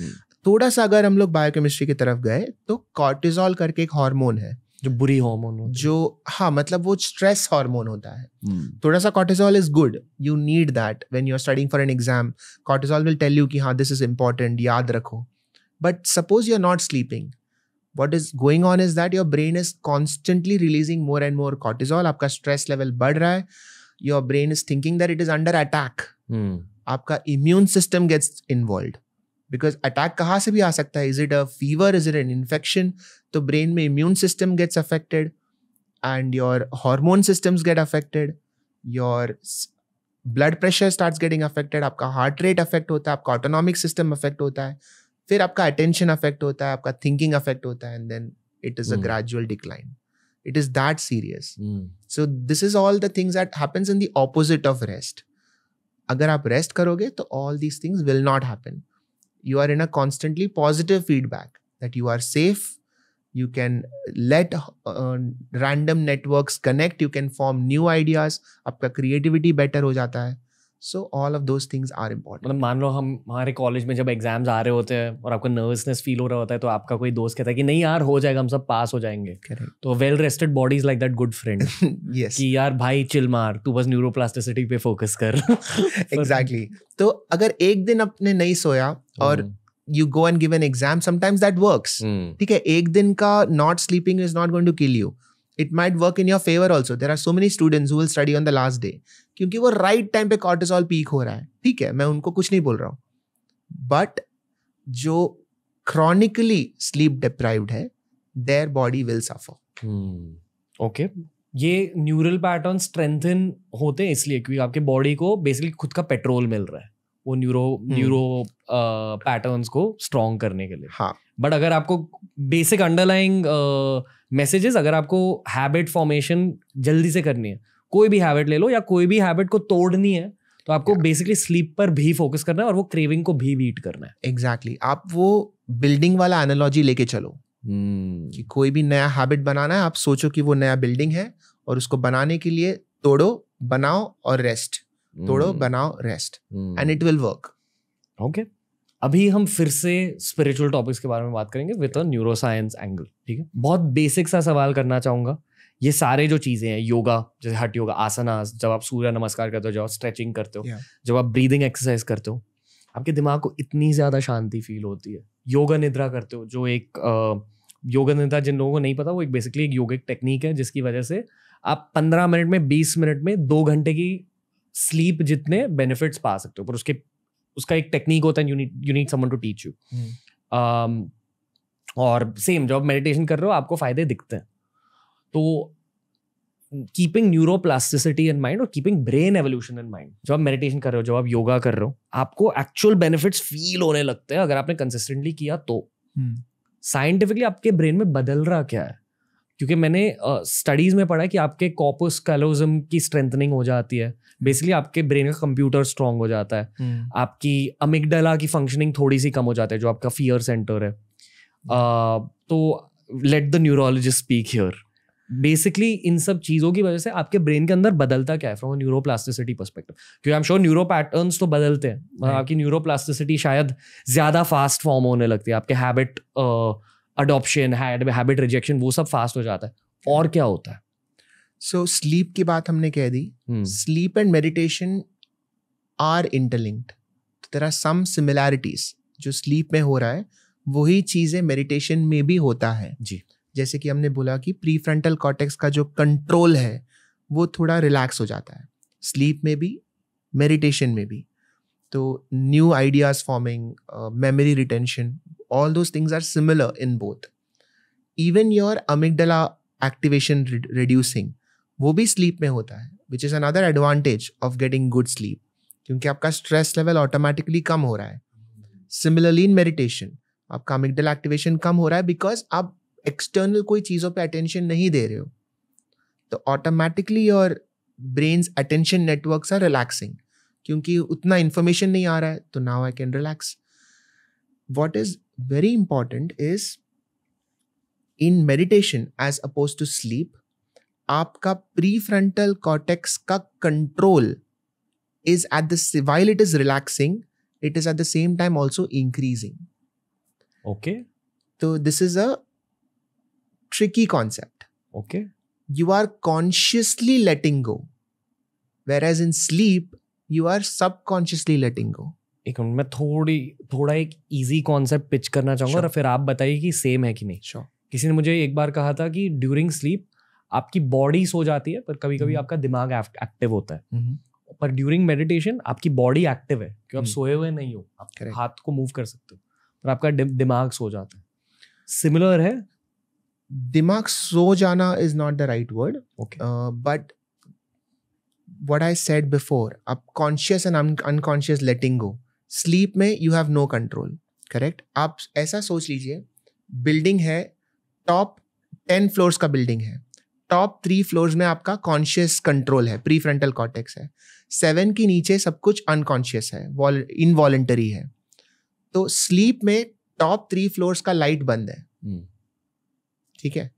थोड़ा सा अगर हम लोग बायोकेमिस्ट्री की तरफ गए तो कॉर्टिजॉल करके एक हार्मोन है जो बुरी हार्मोन हो जो हाँ मतलब वो स्ट्रेस हार्मोन होता है थोड़ा सा cortisol is good you need that when you are studying for an exam cortisol will tell you कि हाँ दिस इज इंपॉर्टेंट याद रखो but suppose you are not sleeping what is going on is that your brain is constantly releasing more and more cortisol आपका stress level बढ़ रहा है your brain is thinking that it is under attack आपका immune system gets involve because attack कहाँ से भी आ सकता है is it a fever is it an infection तो ब्रेन में immune system gets affected and your hormone systems get affected your blood pressure start getting affected आपका heart rate affect होता है आपका ऑटोनॉमिक सिस्टम अफेक्ट होता है फिर आपका अटेंशन अफेक्ट होता है आपका थिंकिंग अफेक्ट होता है and then it is a gradual decline it is that serious so this is all the things that happens in the opposite of rest अगर आप रेस्ट करोगे तो all these things will not happen you are in a constantly positive feedback that you are safe you can let uh, random networks connect you can form new ideas आपका creativity better हो जाता है so all of those things are important मतलब मान लो हम हमारे college में जब एग्जाम्स आ रहे होते हैं और आपको नर्वसनेस फील हो रहा होता है तो आपका कोई दोस्त कहता है कि नहीं यार हो जाएगा हम सब पास हो जाएंगे Correct. तो well rested bodies like that good friend yes कि यार भाई चिल मार तू बस न्यूरोप्लास्टिसिटी पे फोकस कर एग्जैक्टली exactly. तो अगर एक दिन अपने नहीं सोया और hmm. You go and give an exam sometimes that work ठीक है एक दिन का not sleeping is not going to kill you it might work in your favour also there are so many student will study on the last day क्योंकि वो right time पे cortisol peak हो रहा है ठीक है मैं उनको कुछ नहीं बोल रहा हूँ बट जो क्रॉनिकली स्लीप डिप्राइव्ड है their body will suffer okay ये न्यूरल पैटर्न स्ट्रेंथन होते हैं इसलिए क्योंकि आपके बॉडी को बेसिकली खुद का पेट्रोल मिल रहा है वो न्यूरो न्यूरो पैटर्न्स को स्ट्रॉन्ग करने के लिए बट हाँ। अगर आपको बेसिक अंडरलाइंग मैसेजेस अगर आपको हैबिट फॉर्मेशन जल्दी से करनी है कोई भी हैबिट ले लो या कोई भी हैबिट को तोड़नी है तो आपको बेसिकली स्लीप पर भी फोकस करना है और वो क्रेविंग को भी बीट करना है एग्जैक्टली exactly. आप वो बिल्डिंग वाला एनोलॉजी लेके चलो hmm. कि कोई भी नया हैबिट बनाना है आप सोचो कि वो नया बिल्डिंग है और उसको बनाने के लिए तोड़ो बनाओ और रेस्ट तोड़ो हम्म। बनाओ rest and it will work okay अभी हम फिर से स्पिरिचुअल टॉपिक्स के बारे में बात करेंगे विद अ न्यूरोसाइंस एंगल ठीक है बहुत बेसिक सा सवाल करना चाहूंगा ये सारे जो चीज़ें हैं योगा जैसे हट योगा आसनास जब आप सूर्य नमस्कार करते हो जब आप स्ट्रेचिंग करते हो yeah. जब आप ब्रीदिंग एक्सरसाइज करते हो आपके दिमाग को इतनी ज़्यादा शांति फील होती है योगा निद्रा करते हो जो एक योगा निद्रा जिन लोगों को नहीं पता वो एक बेसिकली एक योगिक टेक्निक है जिसकी वजह से आप पंद्रह मिनट में बीस मिनट में दो घंटे की स्लीप जितने बेनिफिट्स पा सकते हो पर उसके उसका एक टेक्निक होता है you need someone to teach you और सेम जब मेडिटेशन कर रहे हो आपको फायदे दिखते हैं तो keeping neuroplasticity in mind और keeping brain evolution in mind जब आप मेडिटेशन कर रहे हो जब आप योगा कर रहे हो आपको एक्चुअल बेनिफिट्स फील होने लगते हैं अगर आपने कंसिस्टेंटली किया तो साइंटिफिकली hmm. आपके ब्रेन में बदल रहा क्या है क्योंकि मैंने स्टडीज़ uh, में पढ़ा है कि आपके कॉपस कैलोजम की स्ट्रेंथनिंग हो जाती है बेसिकली आपके ब्रेन का कंप्यूटर स्ट्रांग हो जाता है hmm. आपकी अमिगडला की फंक्शनिंग थोड़ी सी कम हो जाती है जो आपका फियर सेंटर है uh, तो let the neurologist speak here basically इन सब चीज़ों की वजह से आपके ब्रेन के अंदर बदलता क्या है फ्रॉम न्यूरो प्लास्टिसिटी परस्पेक्टिव क्योंकि I am sure neuro pattern तो बदलते हैं आपकी न्यूरो प्लास्टिसिटी शायद ज़्यादा फास्ट फॉर्म होने लगती है आपके habit uh, adoption habit rejection वो सब फास्ट हो जाता है और क्या होता है सो so, स्लीप की बात हमने कह दी sleep and meditation are interlinked there are some similarities जो स्लीप में हो रहा है वही चीज़ें मेडिटेशन में भी होता है जी जैसे कि हमने बोला कि प्री फ्रंटल कॉटेक्स का जो कंट्रोल है वो थोड़ा रिलैक्स हो जाता है स्लीप में भी मेडिटेशन में भी तो new ideas forming memory retention all those things are similar in both even your amygdala activation re- reducing वो भी स्लीप में होता है which is another advantage of getting good sleep क्योंकि आपका स्ट्रेस लेवल ऑटोमेटिकली कम हो रहा है सिमिलरली इन मेडिटेशन आपका अमिगडल एक्टिवेशन कम हो रहा है बिकॉज आप एक्सटर्नल कोई चीज़ों पे अटेंशन नहीं दे रहे हो तो automatically your brain's attention networks are relaxing क्योंकि उतना इन्फॉर्मेशन नहीं आ रहा है तो now I can relax what is very important is in meditation as opposed to sleep, आपका prefrontal cortex का control is at the while it is relaxing, it is at the same time also increasing. Okay. So this is a tricky concept. Okay. You are consciously letting go. Whereas in sleep, you are subconsciously letting go. एक minute मैं थोड़ी थोड़ा एक easy concept pitch करना चाहूँगा और फिर आप बताइए कि सेम है कि नहीं श्योर किसी ने मुझे एक बार कहा था कि ड्यूरिंग स्लीप आपकी बॉडी सो जाती है पर कभी कभी हम्म। आपका दिमाग एक्टिव होता है हम्म। पर ड्यूरिंग मेडिटेशन आपकी बॉडी एक्टिव है क्योंकि आप हम्म। सोए हुए नहीं हो आप Correct. हाथ को मूव कर सकते हो पर आपका दिमाग सो जाता है सिमिलर है दिमाग सो जाना is not the right word but what I said before आप conscious and unconscious letting go sleep में you have no control correct आप ऐसा सोच लीजिए बिल्डिंग है टॉप टेन फ्लोर्स का बिल्डिंग है टॉप थ्री फ्लोर्स में आपका कॉन्शियस कंट्रोल है प्री फ्रंटल कॉटेक्स है सेवन के नीचे सब कुछ अनकॉन्शियस है इनवॉलेंटरी है तो स्लीप में टॉप थ्री फ्लोर्स का लाइट बंद है hmm. ठीक है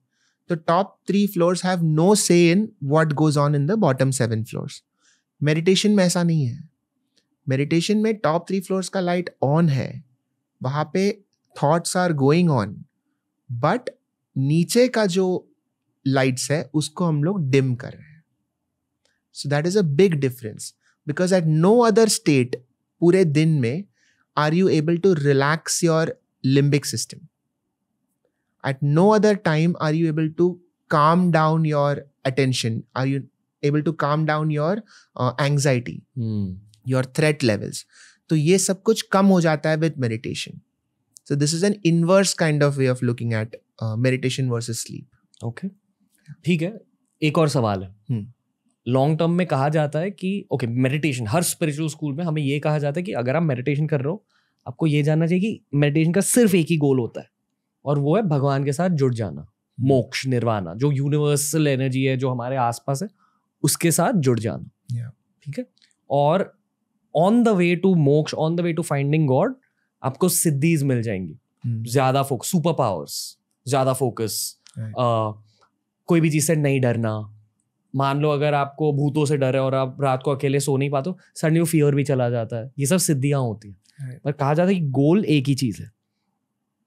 तो top three floors have no say in what goes on in the bottom seven floors meditation में ऐसा नहीं है मेडिटेशन में टॉप थ्री फ्लोर्स का लाइट ऑन है वहाँ पे thoughts are going on but नीचे का जो लाइट्स है उसको हम लोग डिम कर रहे हैं so that is a big difference because at no other state पूरे दिन में are you able to relax your limbic system at no other time are you able to calm down your attention are you able to calm down your anxiety your threat levels तो ये सब कुछ कम हो जाता है with meditation so this is an inverse kind of way of looking eight meditation versus sleep okay ठीक है एक और सवाल है लॉन्ग hmm. टर्म में कहा जाता है कि ओके okay, मेडिटेशन हर स्पिरिचुअल स्कूल में हमें ये कहा जाता है कि अगर आप मेडिटेशन कर रहे हो आपको ये जानना चाहिए कि मेडिटेशन का सिर्फ एक ही गोल होता है और वो है भगवान के साथ जुड़ जाना hmm. मोक्ष निर्वाणा जो यूनिवर्सल एनर्जी है जो हमारे आसपास है उसके साथ जुड़ जाना ठीक yeah. है और on the way to moksha on the way to finding God आपको सिद्धिज मिल जाएंगी hmm. ज्यादा फोकस सुपर पावर्स ज्यादा फोकस कोई भी चीज से नहीं डरना मान लो अगर आपको भूतों से डर है और आप रात को अकेले सो नहीं पाते सडनली वो फियर भी चला जाता है ये सब सिद्धियां होती हैं पर कहा जाता है कि गोल एक ही चीज है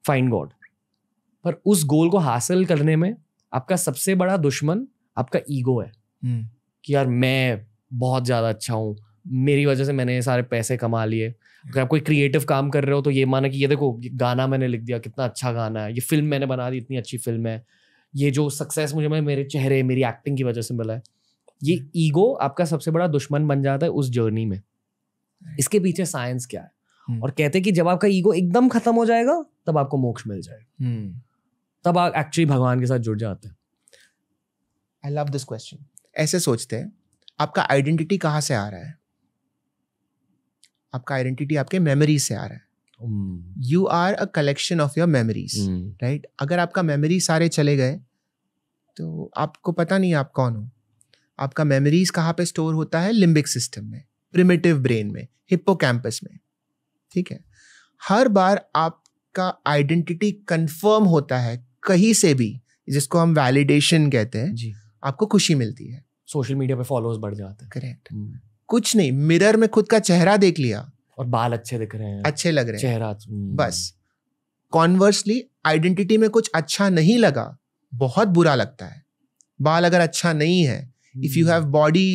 फाइंड गॉड पर उस गोल को हासिल करने में आपका सबसे बड़ा दुश्मन आपका ईगो है hmm. कि यार मैं बहुत ज्यादा अच्छा हूँ मेरी वजह से मैंने सारे पैसे कमा लिए अगर आप कोई क्रिएटिव काम कर रहे हो तो ये माना कि ये देखो ये गाना मैंने लिख दिया कितना अच्छा गाना है ये फिल्म मैंने बना दी इतनी अच्छी फिल्म है ये जो सक्सेस मुझे मैं मेरे चेहरे मेरी एक्टिंग की वजह से मिला है ये ईगो आपका सबसे बड़ा दुश्मन बन जाता है उस जर्नी में इसके पीछे साइंस क्या है हम्म। और कहते हैं कि जब आपका ईगो एकदम खत्म हो जाएगा तब आपको मोक्ष मिल जाएगा हम्म। तब आप एक्चुअली भगवान के साथ जुड़ जाते हैं आई लव दिस क्वेश्चन ऐसे सोचते हैं आपका आइडेंटिटी कहाँ से आ रहा है आपका आइडेंटिटी आपके मेमोरी से आ रहा है you are a collection of your memories right अगर आपका मेमोरी सारे चले गए तो आपको पता नहीं आप कौन हो आपका मेमोरीज कहाँ पे स्टोर होता है लिम्बिक सिस्टम में प्रिमेटिव ब्रेन में हिप्पोकैम्पस में ठीक है हर बार आपका आइडेंटिटी कंफर्म होता है कहीं से भी जिसको हम वैलिडेशन कहते हैं जी आपको खुशी मिलती है सोशल मीडिया पे फॉलोअर्स बढ़ जाते हैं करेक्ट कुछ नहीं मिरर में खुद का चेहरा देख लिया और बाल अच्छे दिख रहे हैं अच्छे लग रहे चेहरा हम्म। बस कॉन्वर्सली आइडेंटिटी में कुछ अच्छा नहीं लगा बहुत बुरा लगता है बाल अगर अच्छा नहीं है if you have body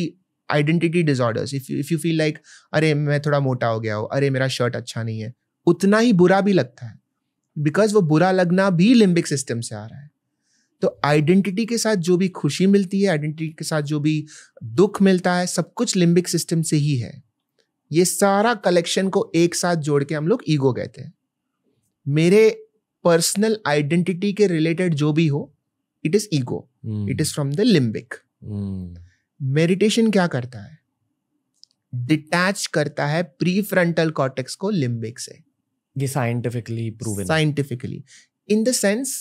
identity disorders if if you feel like अरे मैं थोड़ा मोटा हो गया हूँ अरे मेरा शर्ट अच्छा नहीं है उतना ही बुरा भी लगता है बिकॉज वो बुरा लगना भी लिम्बिक सिस्टम से आ रहा है तो आइडेंटिटी के साथ जो भी खुशी मिलती है आइडेंटिटी के साथ जो भी दुख मिलता है सब कुछ लिम्बिक सिस्टम से ही है ये सारा कलेक्शन को एक साथ जोड़ के हम लोग ईगो कहते हैं मेरे पर्सनल आइडेंटिटी के रिलेटेड जो भी हो it is ego it is from the limbic meditation क्या करता है डिटैच करता है प्री फ्रंटल कॉर्टेक्स को लिम्बिक से ये scientifically prove scientifically in the sense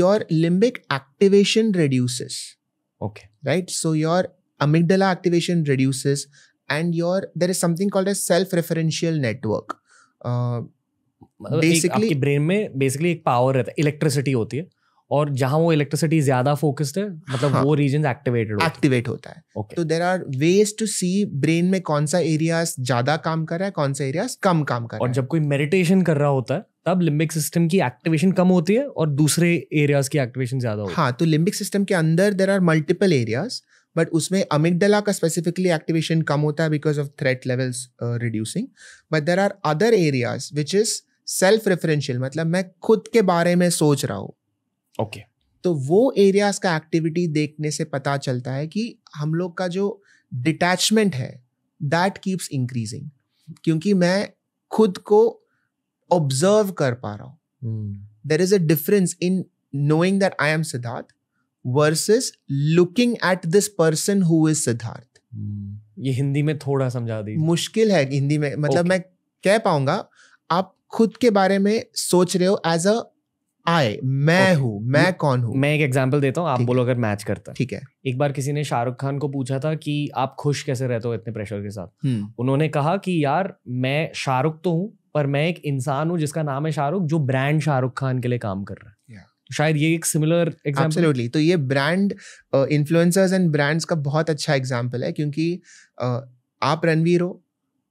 your limbic activation reduces okay right so your amygdala activation reduces and your there is something called a self referential network uh, basically brain में basically एक power रहता है electricity होती है और जहां वो electricity ज्यादा फोकस्ड है मतलब हाँ, वो रीजन एक्टिवेटेड एक्टिवेट होता है तो there are ways to see brain में कौन सा एरिया ज्यादा काम कर रहा है कौन सा एरिया कम काम कर रहा है। और जब कोई मेडिटेशन कर रहा होता है तब लिम्बिक सिस्टम की एक्टिवेशन कम होती है और दूसरे एरियाज की एक्टिवेशन ज्यादा होती है हाँ तो लिम्बिक सिस्टम के अंदर there are multiple areas but उसमें अमिगडला का स्पेसिफिकली एक्टिवेशन कम होता है because of threat levels reducing but there are other areas which is self referential मतलब मैं खुद के बारे में सोच रहा हूँ ओके तो वो एरियाज का एक्टिविटी देखने से पता चलता है कि हम लोग का जो डिटैचमेंट है दैट कीप्स इंक्रीजिंग क्योंकि मैं खुद को ऑब्जर्व कर पा रहा हूँ there is a difference in knowing that I am Siddharth versus looking at this person who is Siddharth ये हिंदी में थोड़ा समझा दी मुश्किल है हिंदी में मतलब okay. मैं कह पाऊंगा आप खुद के बारे में सोच रहे हो एज अ आए मैं okay. हूँ मैं कौन हूँ मैं एक एग्जाम्पल देता हूँ आप बोलो अगर मैच करता है ठीक है एक बार किसी ने शाहरुख खान को पूछा था कि आप खुश कैसे रहते हो इतने प्रेशर के साथ हम्म। उन्होंने कहा कि यार मैं शाहरुख तो हूँ पर मैं एक इंसान हूँ जिसका नाम है शाहरुख जो ब्रांड शाहरुख खान के लिए काम कर रहा है तो शायद ये एक सिमिलर एग्जाम्पलोटली तो ये ब्रांड इन्फ्लुएंसर्स एंड ब्रांड्स का बहुत अच्छा एग्जाम्पल है क्योंकि uh, आप रणवीर हो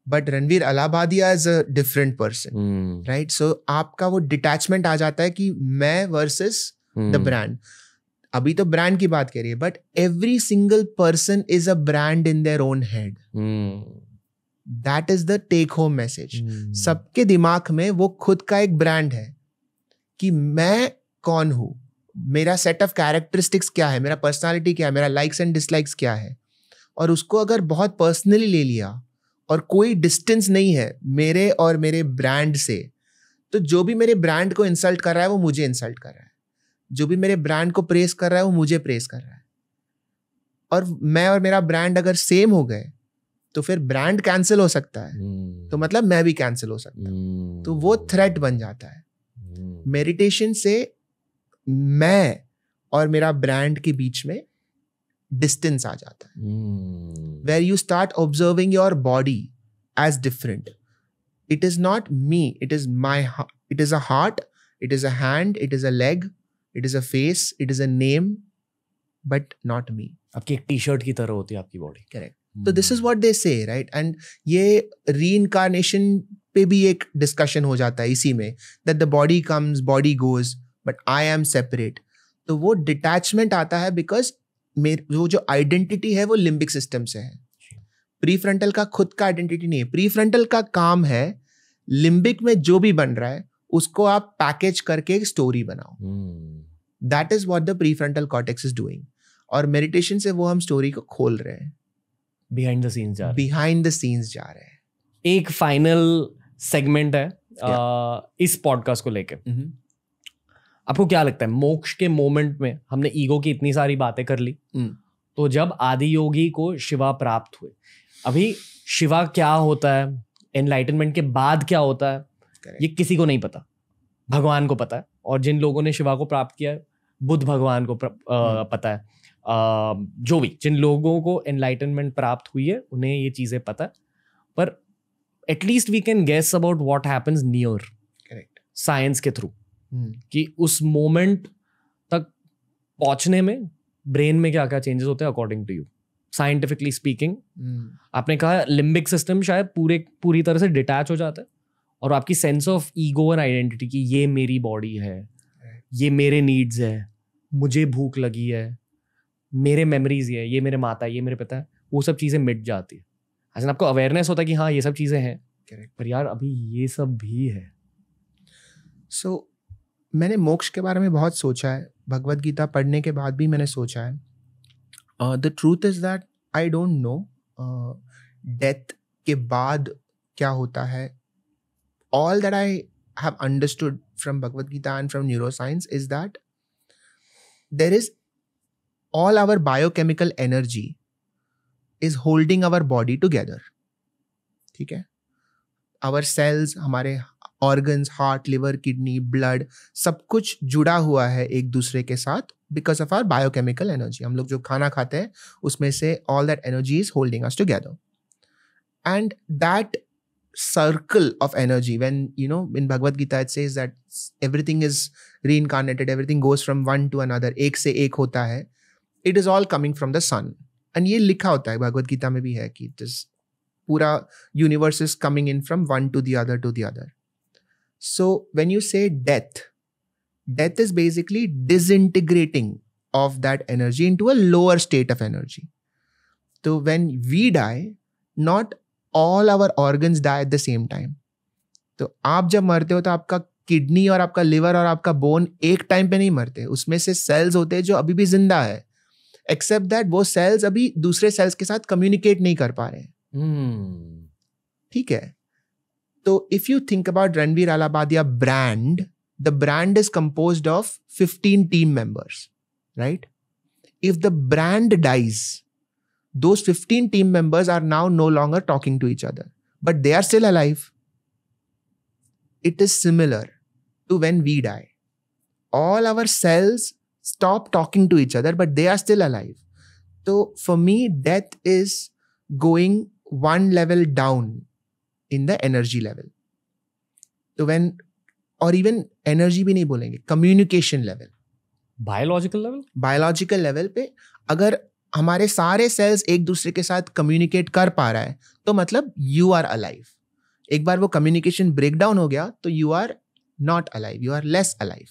but Ranveer Allahabadia is a different person right so आपका वो डिटैचमेंट आ जाता है कि मैं वर्सेस द ब्रांड अभी तो ब्रांड की बात करिए but every single person is a brand in their own head that is the take home message सबके दिमाग में वो खुद का एक ब्रांड है कि मैं कौन हूं मेरा सेट ऑफ कैरेक्टरिस्टिक्स क्या है मेरा पर्सनालिटी क्या है मेरा लाइक्स एंड डिसलाइक्स क्या है और उसको अगर बहुत पर्सनली ले लिया और कोई डिस्टेंस नहीं है मेरे और मेरे ब्रांड से तो जो भी मेरे ब्रांड को इंसल्ट कर रहा है वो मुझे इंसल्ट कर रहा है जो भी मेरे ब्रांड को प्रेस कर रहा है वो मुझे प्रेस कर रहा है और मैं और मेरा ब्रांड अगर सेम हो गए तो फिर ब्रांड कैंसिल हो सकता है hmm. तो मतलब मैं भी कैंसिल हो सकता हूँ hmm. तो वो थ्रेट हम्म। बन जाता है मेडिटेशन हम्म। hmm. से मैं और मेरा ब्रांड के बीच में डिस्टेंस आ जाता है where you start observing your body as different. It is not me, it is my it is a heart, it is a hand, it is a leg, it is a face, it is a name, but not me. आपकी एक T shirt की तरह होती है आपकी body correct hmm. तो this is what they say right and ये री इनकारनेशन पे भी एक डिस्कशन हो जाता है इसी में that the body comes body goes but I am separate तो वो डिटैचमेंट आता है बिकॉज मेरे वो जो आइडेंटिटी है वो लिम्बिक सिस्टम से है प्री फ्रंटल का खुद का आइडेंटिटी नहीं है प्री फ्रंटल का काम है लिम्बिक में जो भी बन रहा है उसको आप पैकेज करके एक स्टोरी बनाओ that is what the pre frontal cortex is doing और मेडिटेशन से वो हम स्टोरी को खोल रहे हैं बिहाइंड द सीन्स जा बिहाइंड द सीन्स जा रहे हैं एक फाइनल सेगमेंट है yeah. आ, इस पॉडकास्ट को लेकर mm-hmm. आपको क्या लगता है मोक्ष के मोमेंट में हमने ईगो की इतनी सारी बातें कर ली हम्म। तो जब आदि योगी को शिवा प्राप्त हुए अभी शिवा क्या होता है एनलाइटनमेंट के बाद क्या होता है ये किसी को नहीं पता भगवान को पता है और जिन लोगों ने शिवा को प्राप्त किया है बुद्ध भगवान को आ, हम्म। पता है आ, जो भी जिन लोगों को एनलाइटनमेंट प्राप्त हुई है उन्हें ये चीज़ें पता पर at least we can guess about what happens near correct science के थ्रू Hmm. कि उस मोमेंट तक पहुंचने में ब्रेन में क्या क्या चेंजेस होते हैं according to you scientifically speaking आपने कहा लिम्बिक सिस्टम शायद पूरे पूरी तरह से डिटैच हो जाता है और आपकी sense of ego and identity की ये मेरी बॉडी है ये मेरे नीड्स है मुझे भूख लगी है मेरे मेमोरीज है ये मेरे माता है ये मेरे पिता है वो सब चीज़ें मिट जाती है अच्छा आपको अवेयरनेस होता है कि हाँ ये सब चीज़ें हैं करेक्ट पर यार अभी ये सब भी है सो so, मैंने मोक्ष के बारे में बहुत सोचा है भगवत गीता पढ़ने के बाद भी मैंने सोचा है the truth is that I don't know death के बाद क्या होता है all that I have understood from Bhagavad Gita and from neuroscience is that there is all our biochemical energy is holding our body together ठीक है आवर सेल्स हमारे organs heart liver kidney blood सब कुछ जुड़ा हुआ है एक दूसरे के साथ because of our biochemical energy हम लोग जो खाना खाते हैं उसमें से all that energy is holding us together and that circle of energy when you know in Bhagavad Gita it says that everything is reincarnated everything goes from one to another एक से एक होता है it is all coming from the sun and ये लिखा होता है भगवदगीता में भी है कि इट इज पूरा universe is coming in from one to the other to the other so when you say death death is basically disintegrating of that energy into a lower state of energy तो when we die not all our organs die at the same time तो आप जब मरते हो तो आपका kidney और आपका लिवर और आपका बोन एक टाइम पे नहीं मरते उसमें से सेल्स होते हैं जो अभी भी जिंदा है एक्सेप्ट दैट वो सेल्स अभी दूसरे सेल्स के साथ कम्युनिकेट नहीं कर पा रहे हैं hmm. ठीक hmm. है So if you think about Ranveer Alabadia brand, the brand is composed of 15 team members, right? If the brand dies, those 15 team members are now no longer talking to each other, but they are still alive. It is similar to when we die. All our cells stop talking to each other, but they are still alive. So for me, death is going one level down in the energy level तो when और even energy भी नहीं बोलेंगे communication level biological level biological level पे अगर हमारे सारे sales एक दूसरे के साथ कम्युनिकेट कर पा रहा है तो मतलब यू आर अलाइव एक बार वो कम्युनिकेशन ब्रेक डाउन हो गया तो you are not alive you are less alive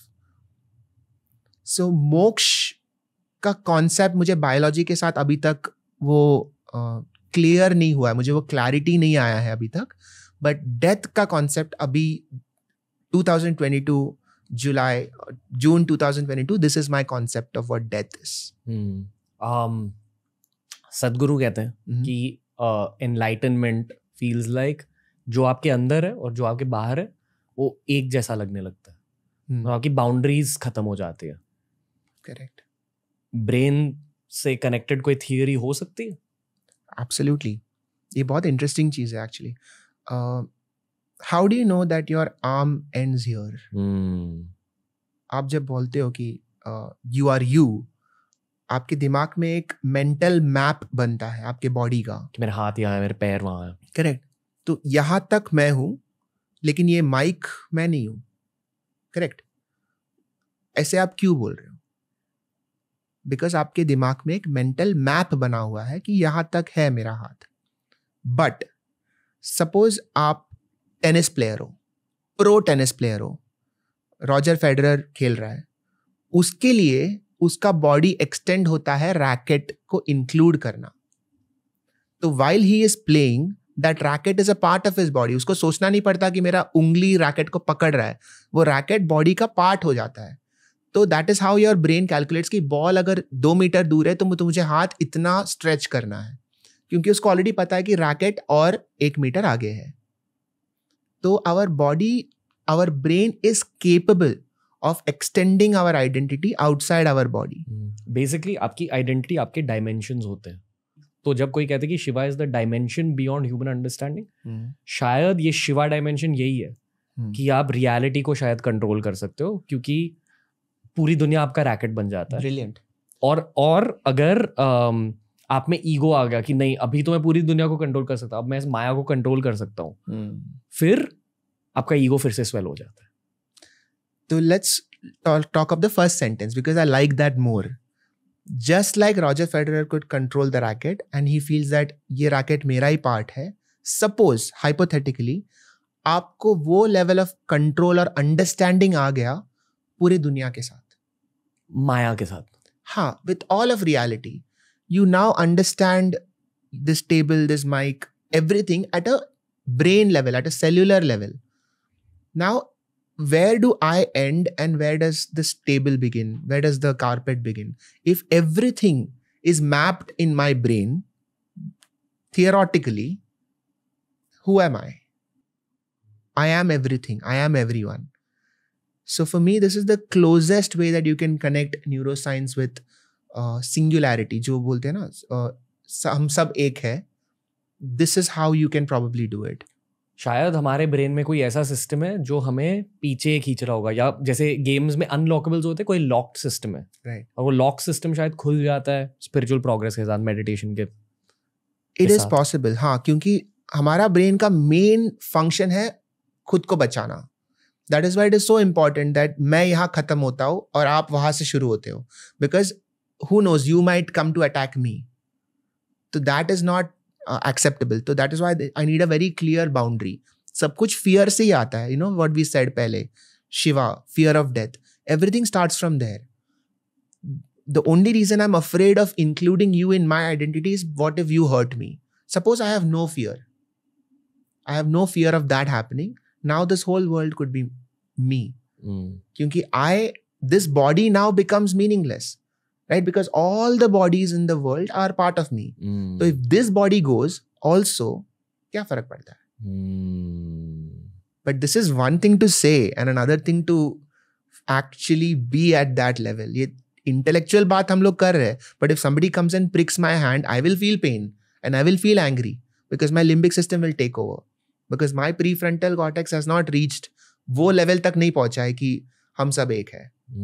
so मोक्ष का कॉन्सेप्ट मुझे बायोलॉजी के साथ अभी तक वो क्लियर नहीं हुआ है मुझे वो क्लैरिटी नहीं आया है अभी तक बट डेथ का कॉन्सेप्ट अभी 2022 जुलाई जून 2022 this is my concept of what death is Sadhguru कहते हैं हम्म। कि एनलाइटनमेंट फील्स लाइक जो आपके अंदर है और जो आपके बाहर है वो एक जैसा लगने लगता है hmm. तो आपकी बाउंड्रीज खत्म हो जाती है करेक्ट ब्रेन से कनेक्टेड कोई थियोरी हो सकती है एब्सोल्युटली ये बहुत इंटरेस्टिंग चीज़ है actually how do you know that your arm ends आप जब बोलते हो कि यू आर यू आपके दिमाग में एक मेंटल मैप बनता है आपके बॉडी का कि मेरा हाथ यहाँ है मेरे पैर वहाँ है करेक्ट तो यहाँ तक मैं हूँ लेकिन ये माइक मैं नहीं हूँ करेक्ट ऐसे आप क्यों बोल रहे हो बिकॉज आपके दिमाग में एक मेंटल मैप बना हुआ है कि यहाँ तक है मेरा हाथ बट सपोज आप टेनिस प्लेयर हो प्रो टेनिस प्लेयर हो रॉजर फेडरर खेल रहा है उसके लिए उसका बॉडी एक्सटेंड होता है रैकेट को इंक्लूड करना तो while he is playing that racket is a part of his body उसको सोचना नहीं पड़ता कि मेरा उंगली रैकेट को पकड़ रहा है वो रैकेट बॉडी का पार्ट हो जाता है तो that is how your brain calculates कि बॉल अगर दो मीटर दूर है तो, तो मुझे हाथ इतना स्ट्रेच करना है क्योंकि उसको ऑलरेडी पता है कि रैकेट और एक मीटर आगे है तो our body our brain is capable of extending our identity outside our body basically आपकी आइडेंटिटी आपके डायमेंशन होते हैं तो जब कोई कहते हैं कि Shiva is the dimension beyond human understanding शायद ये शिवा डायमेंशन यही है hmm. कि आप रियलिटी को शायद कंट्रोल कर सकते हो क्योंकि पूरी दुनिया आपका रैकेट बन जाता है ब्रिलियंट और और अगर आप में ईगो आ गया कि नहीं अभी तो मैं पूरी दुनिया को कंट्रोल कर सकता हूँ अब मैं इस माया को कंट्रोल कर सकता हूँ hmm. फिर आपका ईगो फिर से स्वेल हो जाता है तो let's talk up the first sentence because I like that more just like Roger Federer could control the racket and he feels that ये रैकेट मेरा ही पार्ट है सपोज हाइपोथेटिकली आपको वो लेवल ऑफ कंट्रोल और अंडरस्टैंडिंग आ गया पूरे दुनिया के साथ माया के साथ हाँ with all of reality you now understand this table this mic everything at a brain level at a cellular level now where do I end and where does this table begin where does the carpet begin if everything is mapped in my brain theoretically who am I I am everything I am every one So for me, this is the closest way that you can connect neuroscience with singularity uh, जो बोलते हैं ना uh, हम सब एक है this is how you can probably do it शायद हमारे ब्रेन में कोई ऐसा सिस्टम है जो हमें पीछे खींच रहा होगा या जैसे गेम्स में अनलॉकेबल्स होते हैं कोई लॉक्ड सिस्टम है राइट right. और वो लॉक सिस्टम शायद खुल जाता है स्पिरिचुअल प्रोग्रेस के साथ मेडिटेशन के इट इज पॉसिबल हाँ क्योंकि हमारा ब्रेन का मेन फंक्शन है खुद को बचाना that is why it is so important that मैं यहाँ खत्म होता हूँ और आप वहाँ से शुरू होते हो because who knows you might come to attack me तो दैट इज नॉट एक्सेप्टेबल तो that is why I need a very clear boundary सब कुछ फियर से ही आता है you know what we said पहले Shiva fear of death everything start from there the only reason I'm afraid of including you in my identity is what if you hurt me? Suppose I have no fear. I have no fear of that happening. Now this whole world could be me क्योंकि I this body now becomes meaningless right because all the bodies in the world are part of me तो if this body goes also क्या फर्क पड़ता है but this is one thing to say and another thing to actually be at that level ये intellectual बात हम लोग कर रहे हैं but if somebody comes and prix my hand I will feel pain and I will feel angry because my limbic system will take over because my pre frontal cortex has not reached वो लेवल तक नहीं पहुंचा है कि हम सब एक है एंड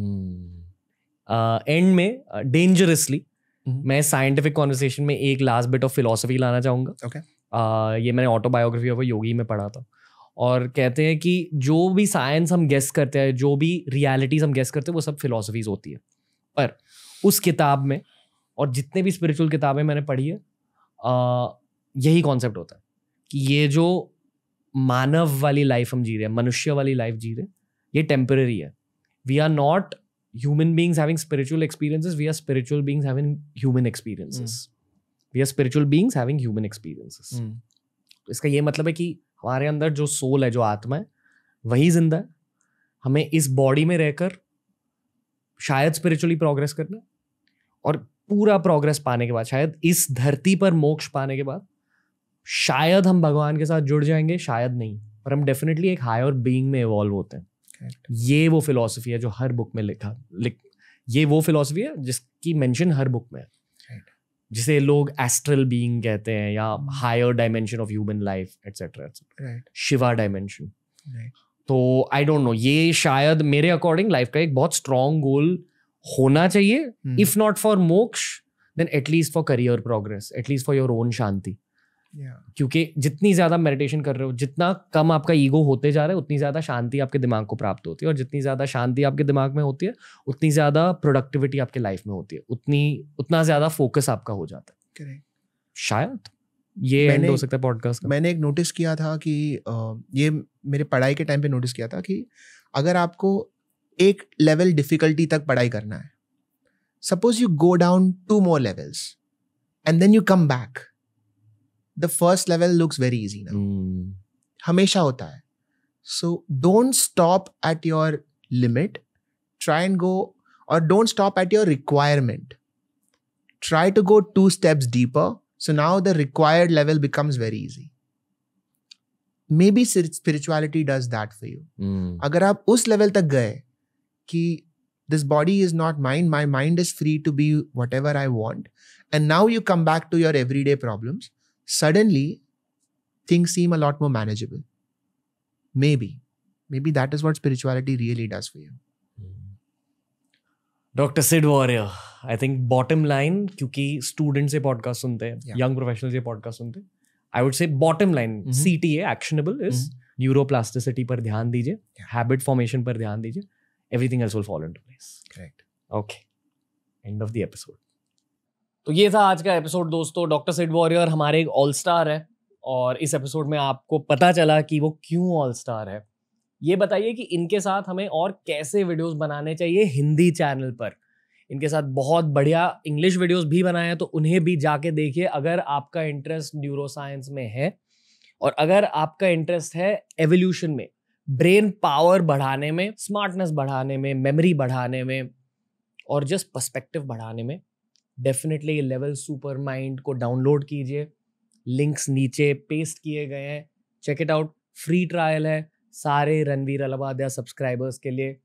hmm. uh, में डेंजरसली uh, mm-hmm. मैं साइंटिफिक कॉन्वर्सेशन में एक लास्ट बिट ऑफ फिलोसफी लाना चाहूँगा okay. uh, ये मैंने ऑटोबायोग्राफी ऑफ योगी में पढ़ा था और कहते हैं कि जो भी साइंस हम गेस करते हैं जो भी रियलिटीज हम गेस करते हैं वो सब फिलोसफीज होती है पर उस किताब में और जितने भी स्पिरिचुअल किताबें मैंने पढ़ी है uh, यही कॉन्सेप्ट होता है कि ये जो मानव वाली लाइफ हम जी रहे हैं मनुष्य वाली लाइफ जी रहे हैं ये टेम्पररी है we are not human beings having spiritual experiences we are spiritual beings having human experiences we are spiritual beings having human experiences इसका ये मतलब है कि हमारे अंदर जो सोल है जो आत्मा है वही जिंदा है हमें इस बॉडी में रहकर शायद स्पिरिचुअली प्रोग्रेस करना और पूरा प्रोग्रेस पाने के बाद शायद इस धरती पर मोक्ष पाने के बाद शायद हम भगवान के साथ जुड़ जाएंगे शायद नहीं पर हम डेफिनेटली एक हायर बीइंग में इवॉल्व होते हैं ये वो फिलोसफी है जो हर बुक में लिखा लिख ये वो फिलोसफी है जिसकी मेंशन हर बुक में है जिसे लोग एस्ट्रल बीइंग कहते हैं या higher dimension of human life etcetera etcetera Shiva dimension तो आई डोंट नो ये शायद मेरे अकॉर्डिंग लाइफ का एक बहुत स्ट्रॉन्ग गोल होना चाहिए if not for moksha then at least for career progress at least for your own shanti क्योंकि जितनी ज्यादा मेडिटेशन कर रहे हो जितना कम आपका ईगो होते जा रहा है उतनी ज्यादा शांति आपके दिमाग को प्राप्त होती है और जितनी ज्यादा शांति आपके दिमाग में होती है उतनी ज्यादा प्रोडक्टिविटी आपके लाइफ में होती है उतनी उतना ज्यादा फोकस आपका हो जाता है शायद ये मैंने, हो सकता है पॉडकास्ट मैंने एक नोटिस किया था कि ये मेरे पढ़ाई के टाइम पे नोटिस किया था कि अगर आपको एक लेवल डिफिकल्टी तक पढ़ाई करना है suppose you go down to more levels and then you come back the first level looks very easy ना हमेशा होता है so don't stop at your limit try and go और don't stop at your requirement try to go two steps deeper so now the required level becomes very easy maybe spirituality does that for you अगर आप उस लेवल तक गए कि this body is not mind my mind is free to be whatever I want and now you come back to your everyday problems suddenly things seem a lot more manageable. Maybe. Maybe that is what spirituality really does for you. Doctor Sid Warrier I think bottom line क्योंकि students ये podcast सुनते हैं young professionals ये podcast सुनते हैं I would say bottom line see the actionable is neuroplasticity पर ध्यान दीजिए हैबिट फॉर्मेशन पर ध्यान दीजिए everything else will follow into place correct okay end of the episode तो ये था आज का एपिसोड दोस्तों डॉक्टर सिड वॉरियर हमारे एक ऑल स्टार है और इस एपिसोड में आपको पता चला कि वो क्यों ऑल स्टार है ये बताइए कि इनके साथ हमें और कैसे वीडियोस बनाने चाहिए हिंदी चैनल पर इनके साथ बहुत बढ़िया इंग्लिश वीडियोस भी बनाए हैं तो उन्हें भी जाके देखिए अगर आपका इंटरेस्ट न्यूरो साइंस में है और अगर आपका इंटरेस्ट है एवोल्यूशन में ब्रेन पावर बढ़ाने में स्मार्टनेस बढ़ाने में मेमोरी बढ़ाने में और जस्ट पर्सपेक्टिव बढ़ाने में डेफिनेटली ये लेवल सुपर माइंड को डाउनलोड कीजिए लिंक्स नीचे पेस्ट किए गए हैं check it out free trial है सारे रणवीर अलवादिया सब्सक्राइबर्स के लिए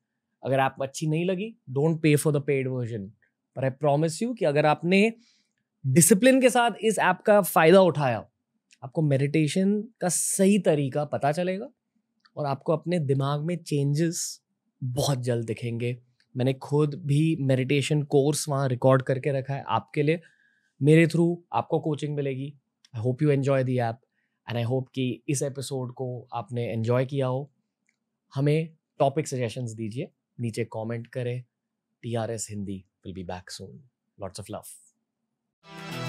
अगर आप अच्छी नहीं लगी don't pay for the paid version पर आई प्रॉमिस यू कि अगर आपने डिसिप्लिन के साथ इस ऐप का फ़ायदा उठाया आपको मेडिटेशन का सही तरीका पता चलेगा और आपको अपने दिमाग में चेंजेस बहुत जल्द दिखेंगे मैंने खुद भी मेडिटेशन कोर्स वहाँ रिकॉर्ड करके रखा है आपके लिए मेरे थ्रू आपको कोचिंग मिलेगी I hope you enjoy the app and I hope कि इस एपिसोड को आपने एन्जॉय किया हो हमें टॉपिक सजेशंस दीजिए नीचे कमेंट करें T R S Hindi will be back soon lots of love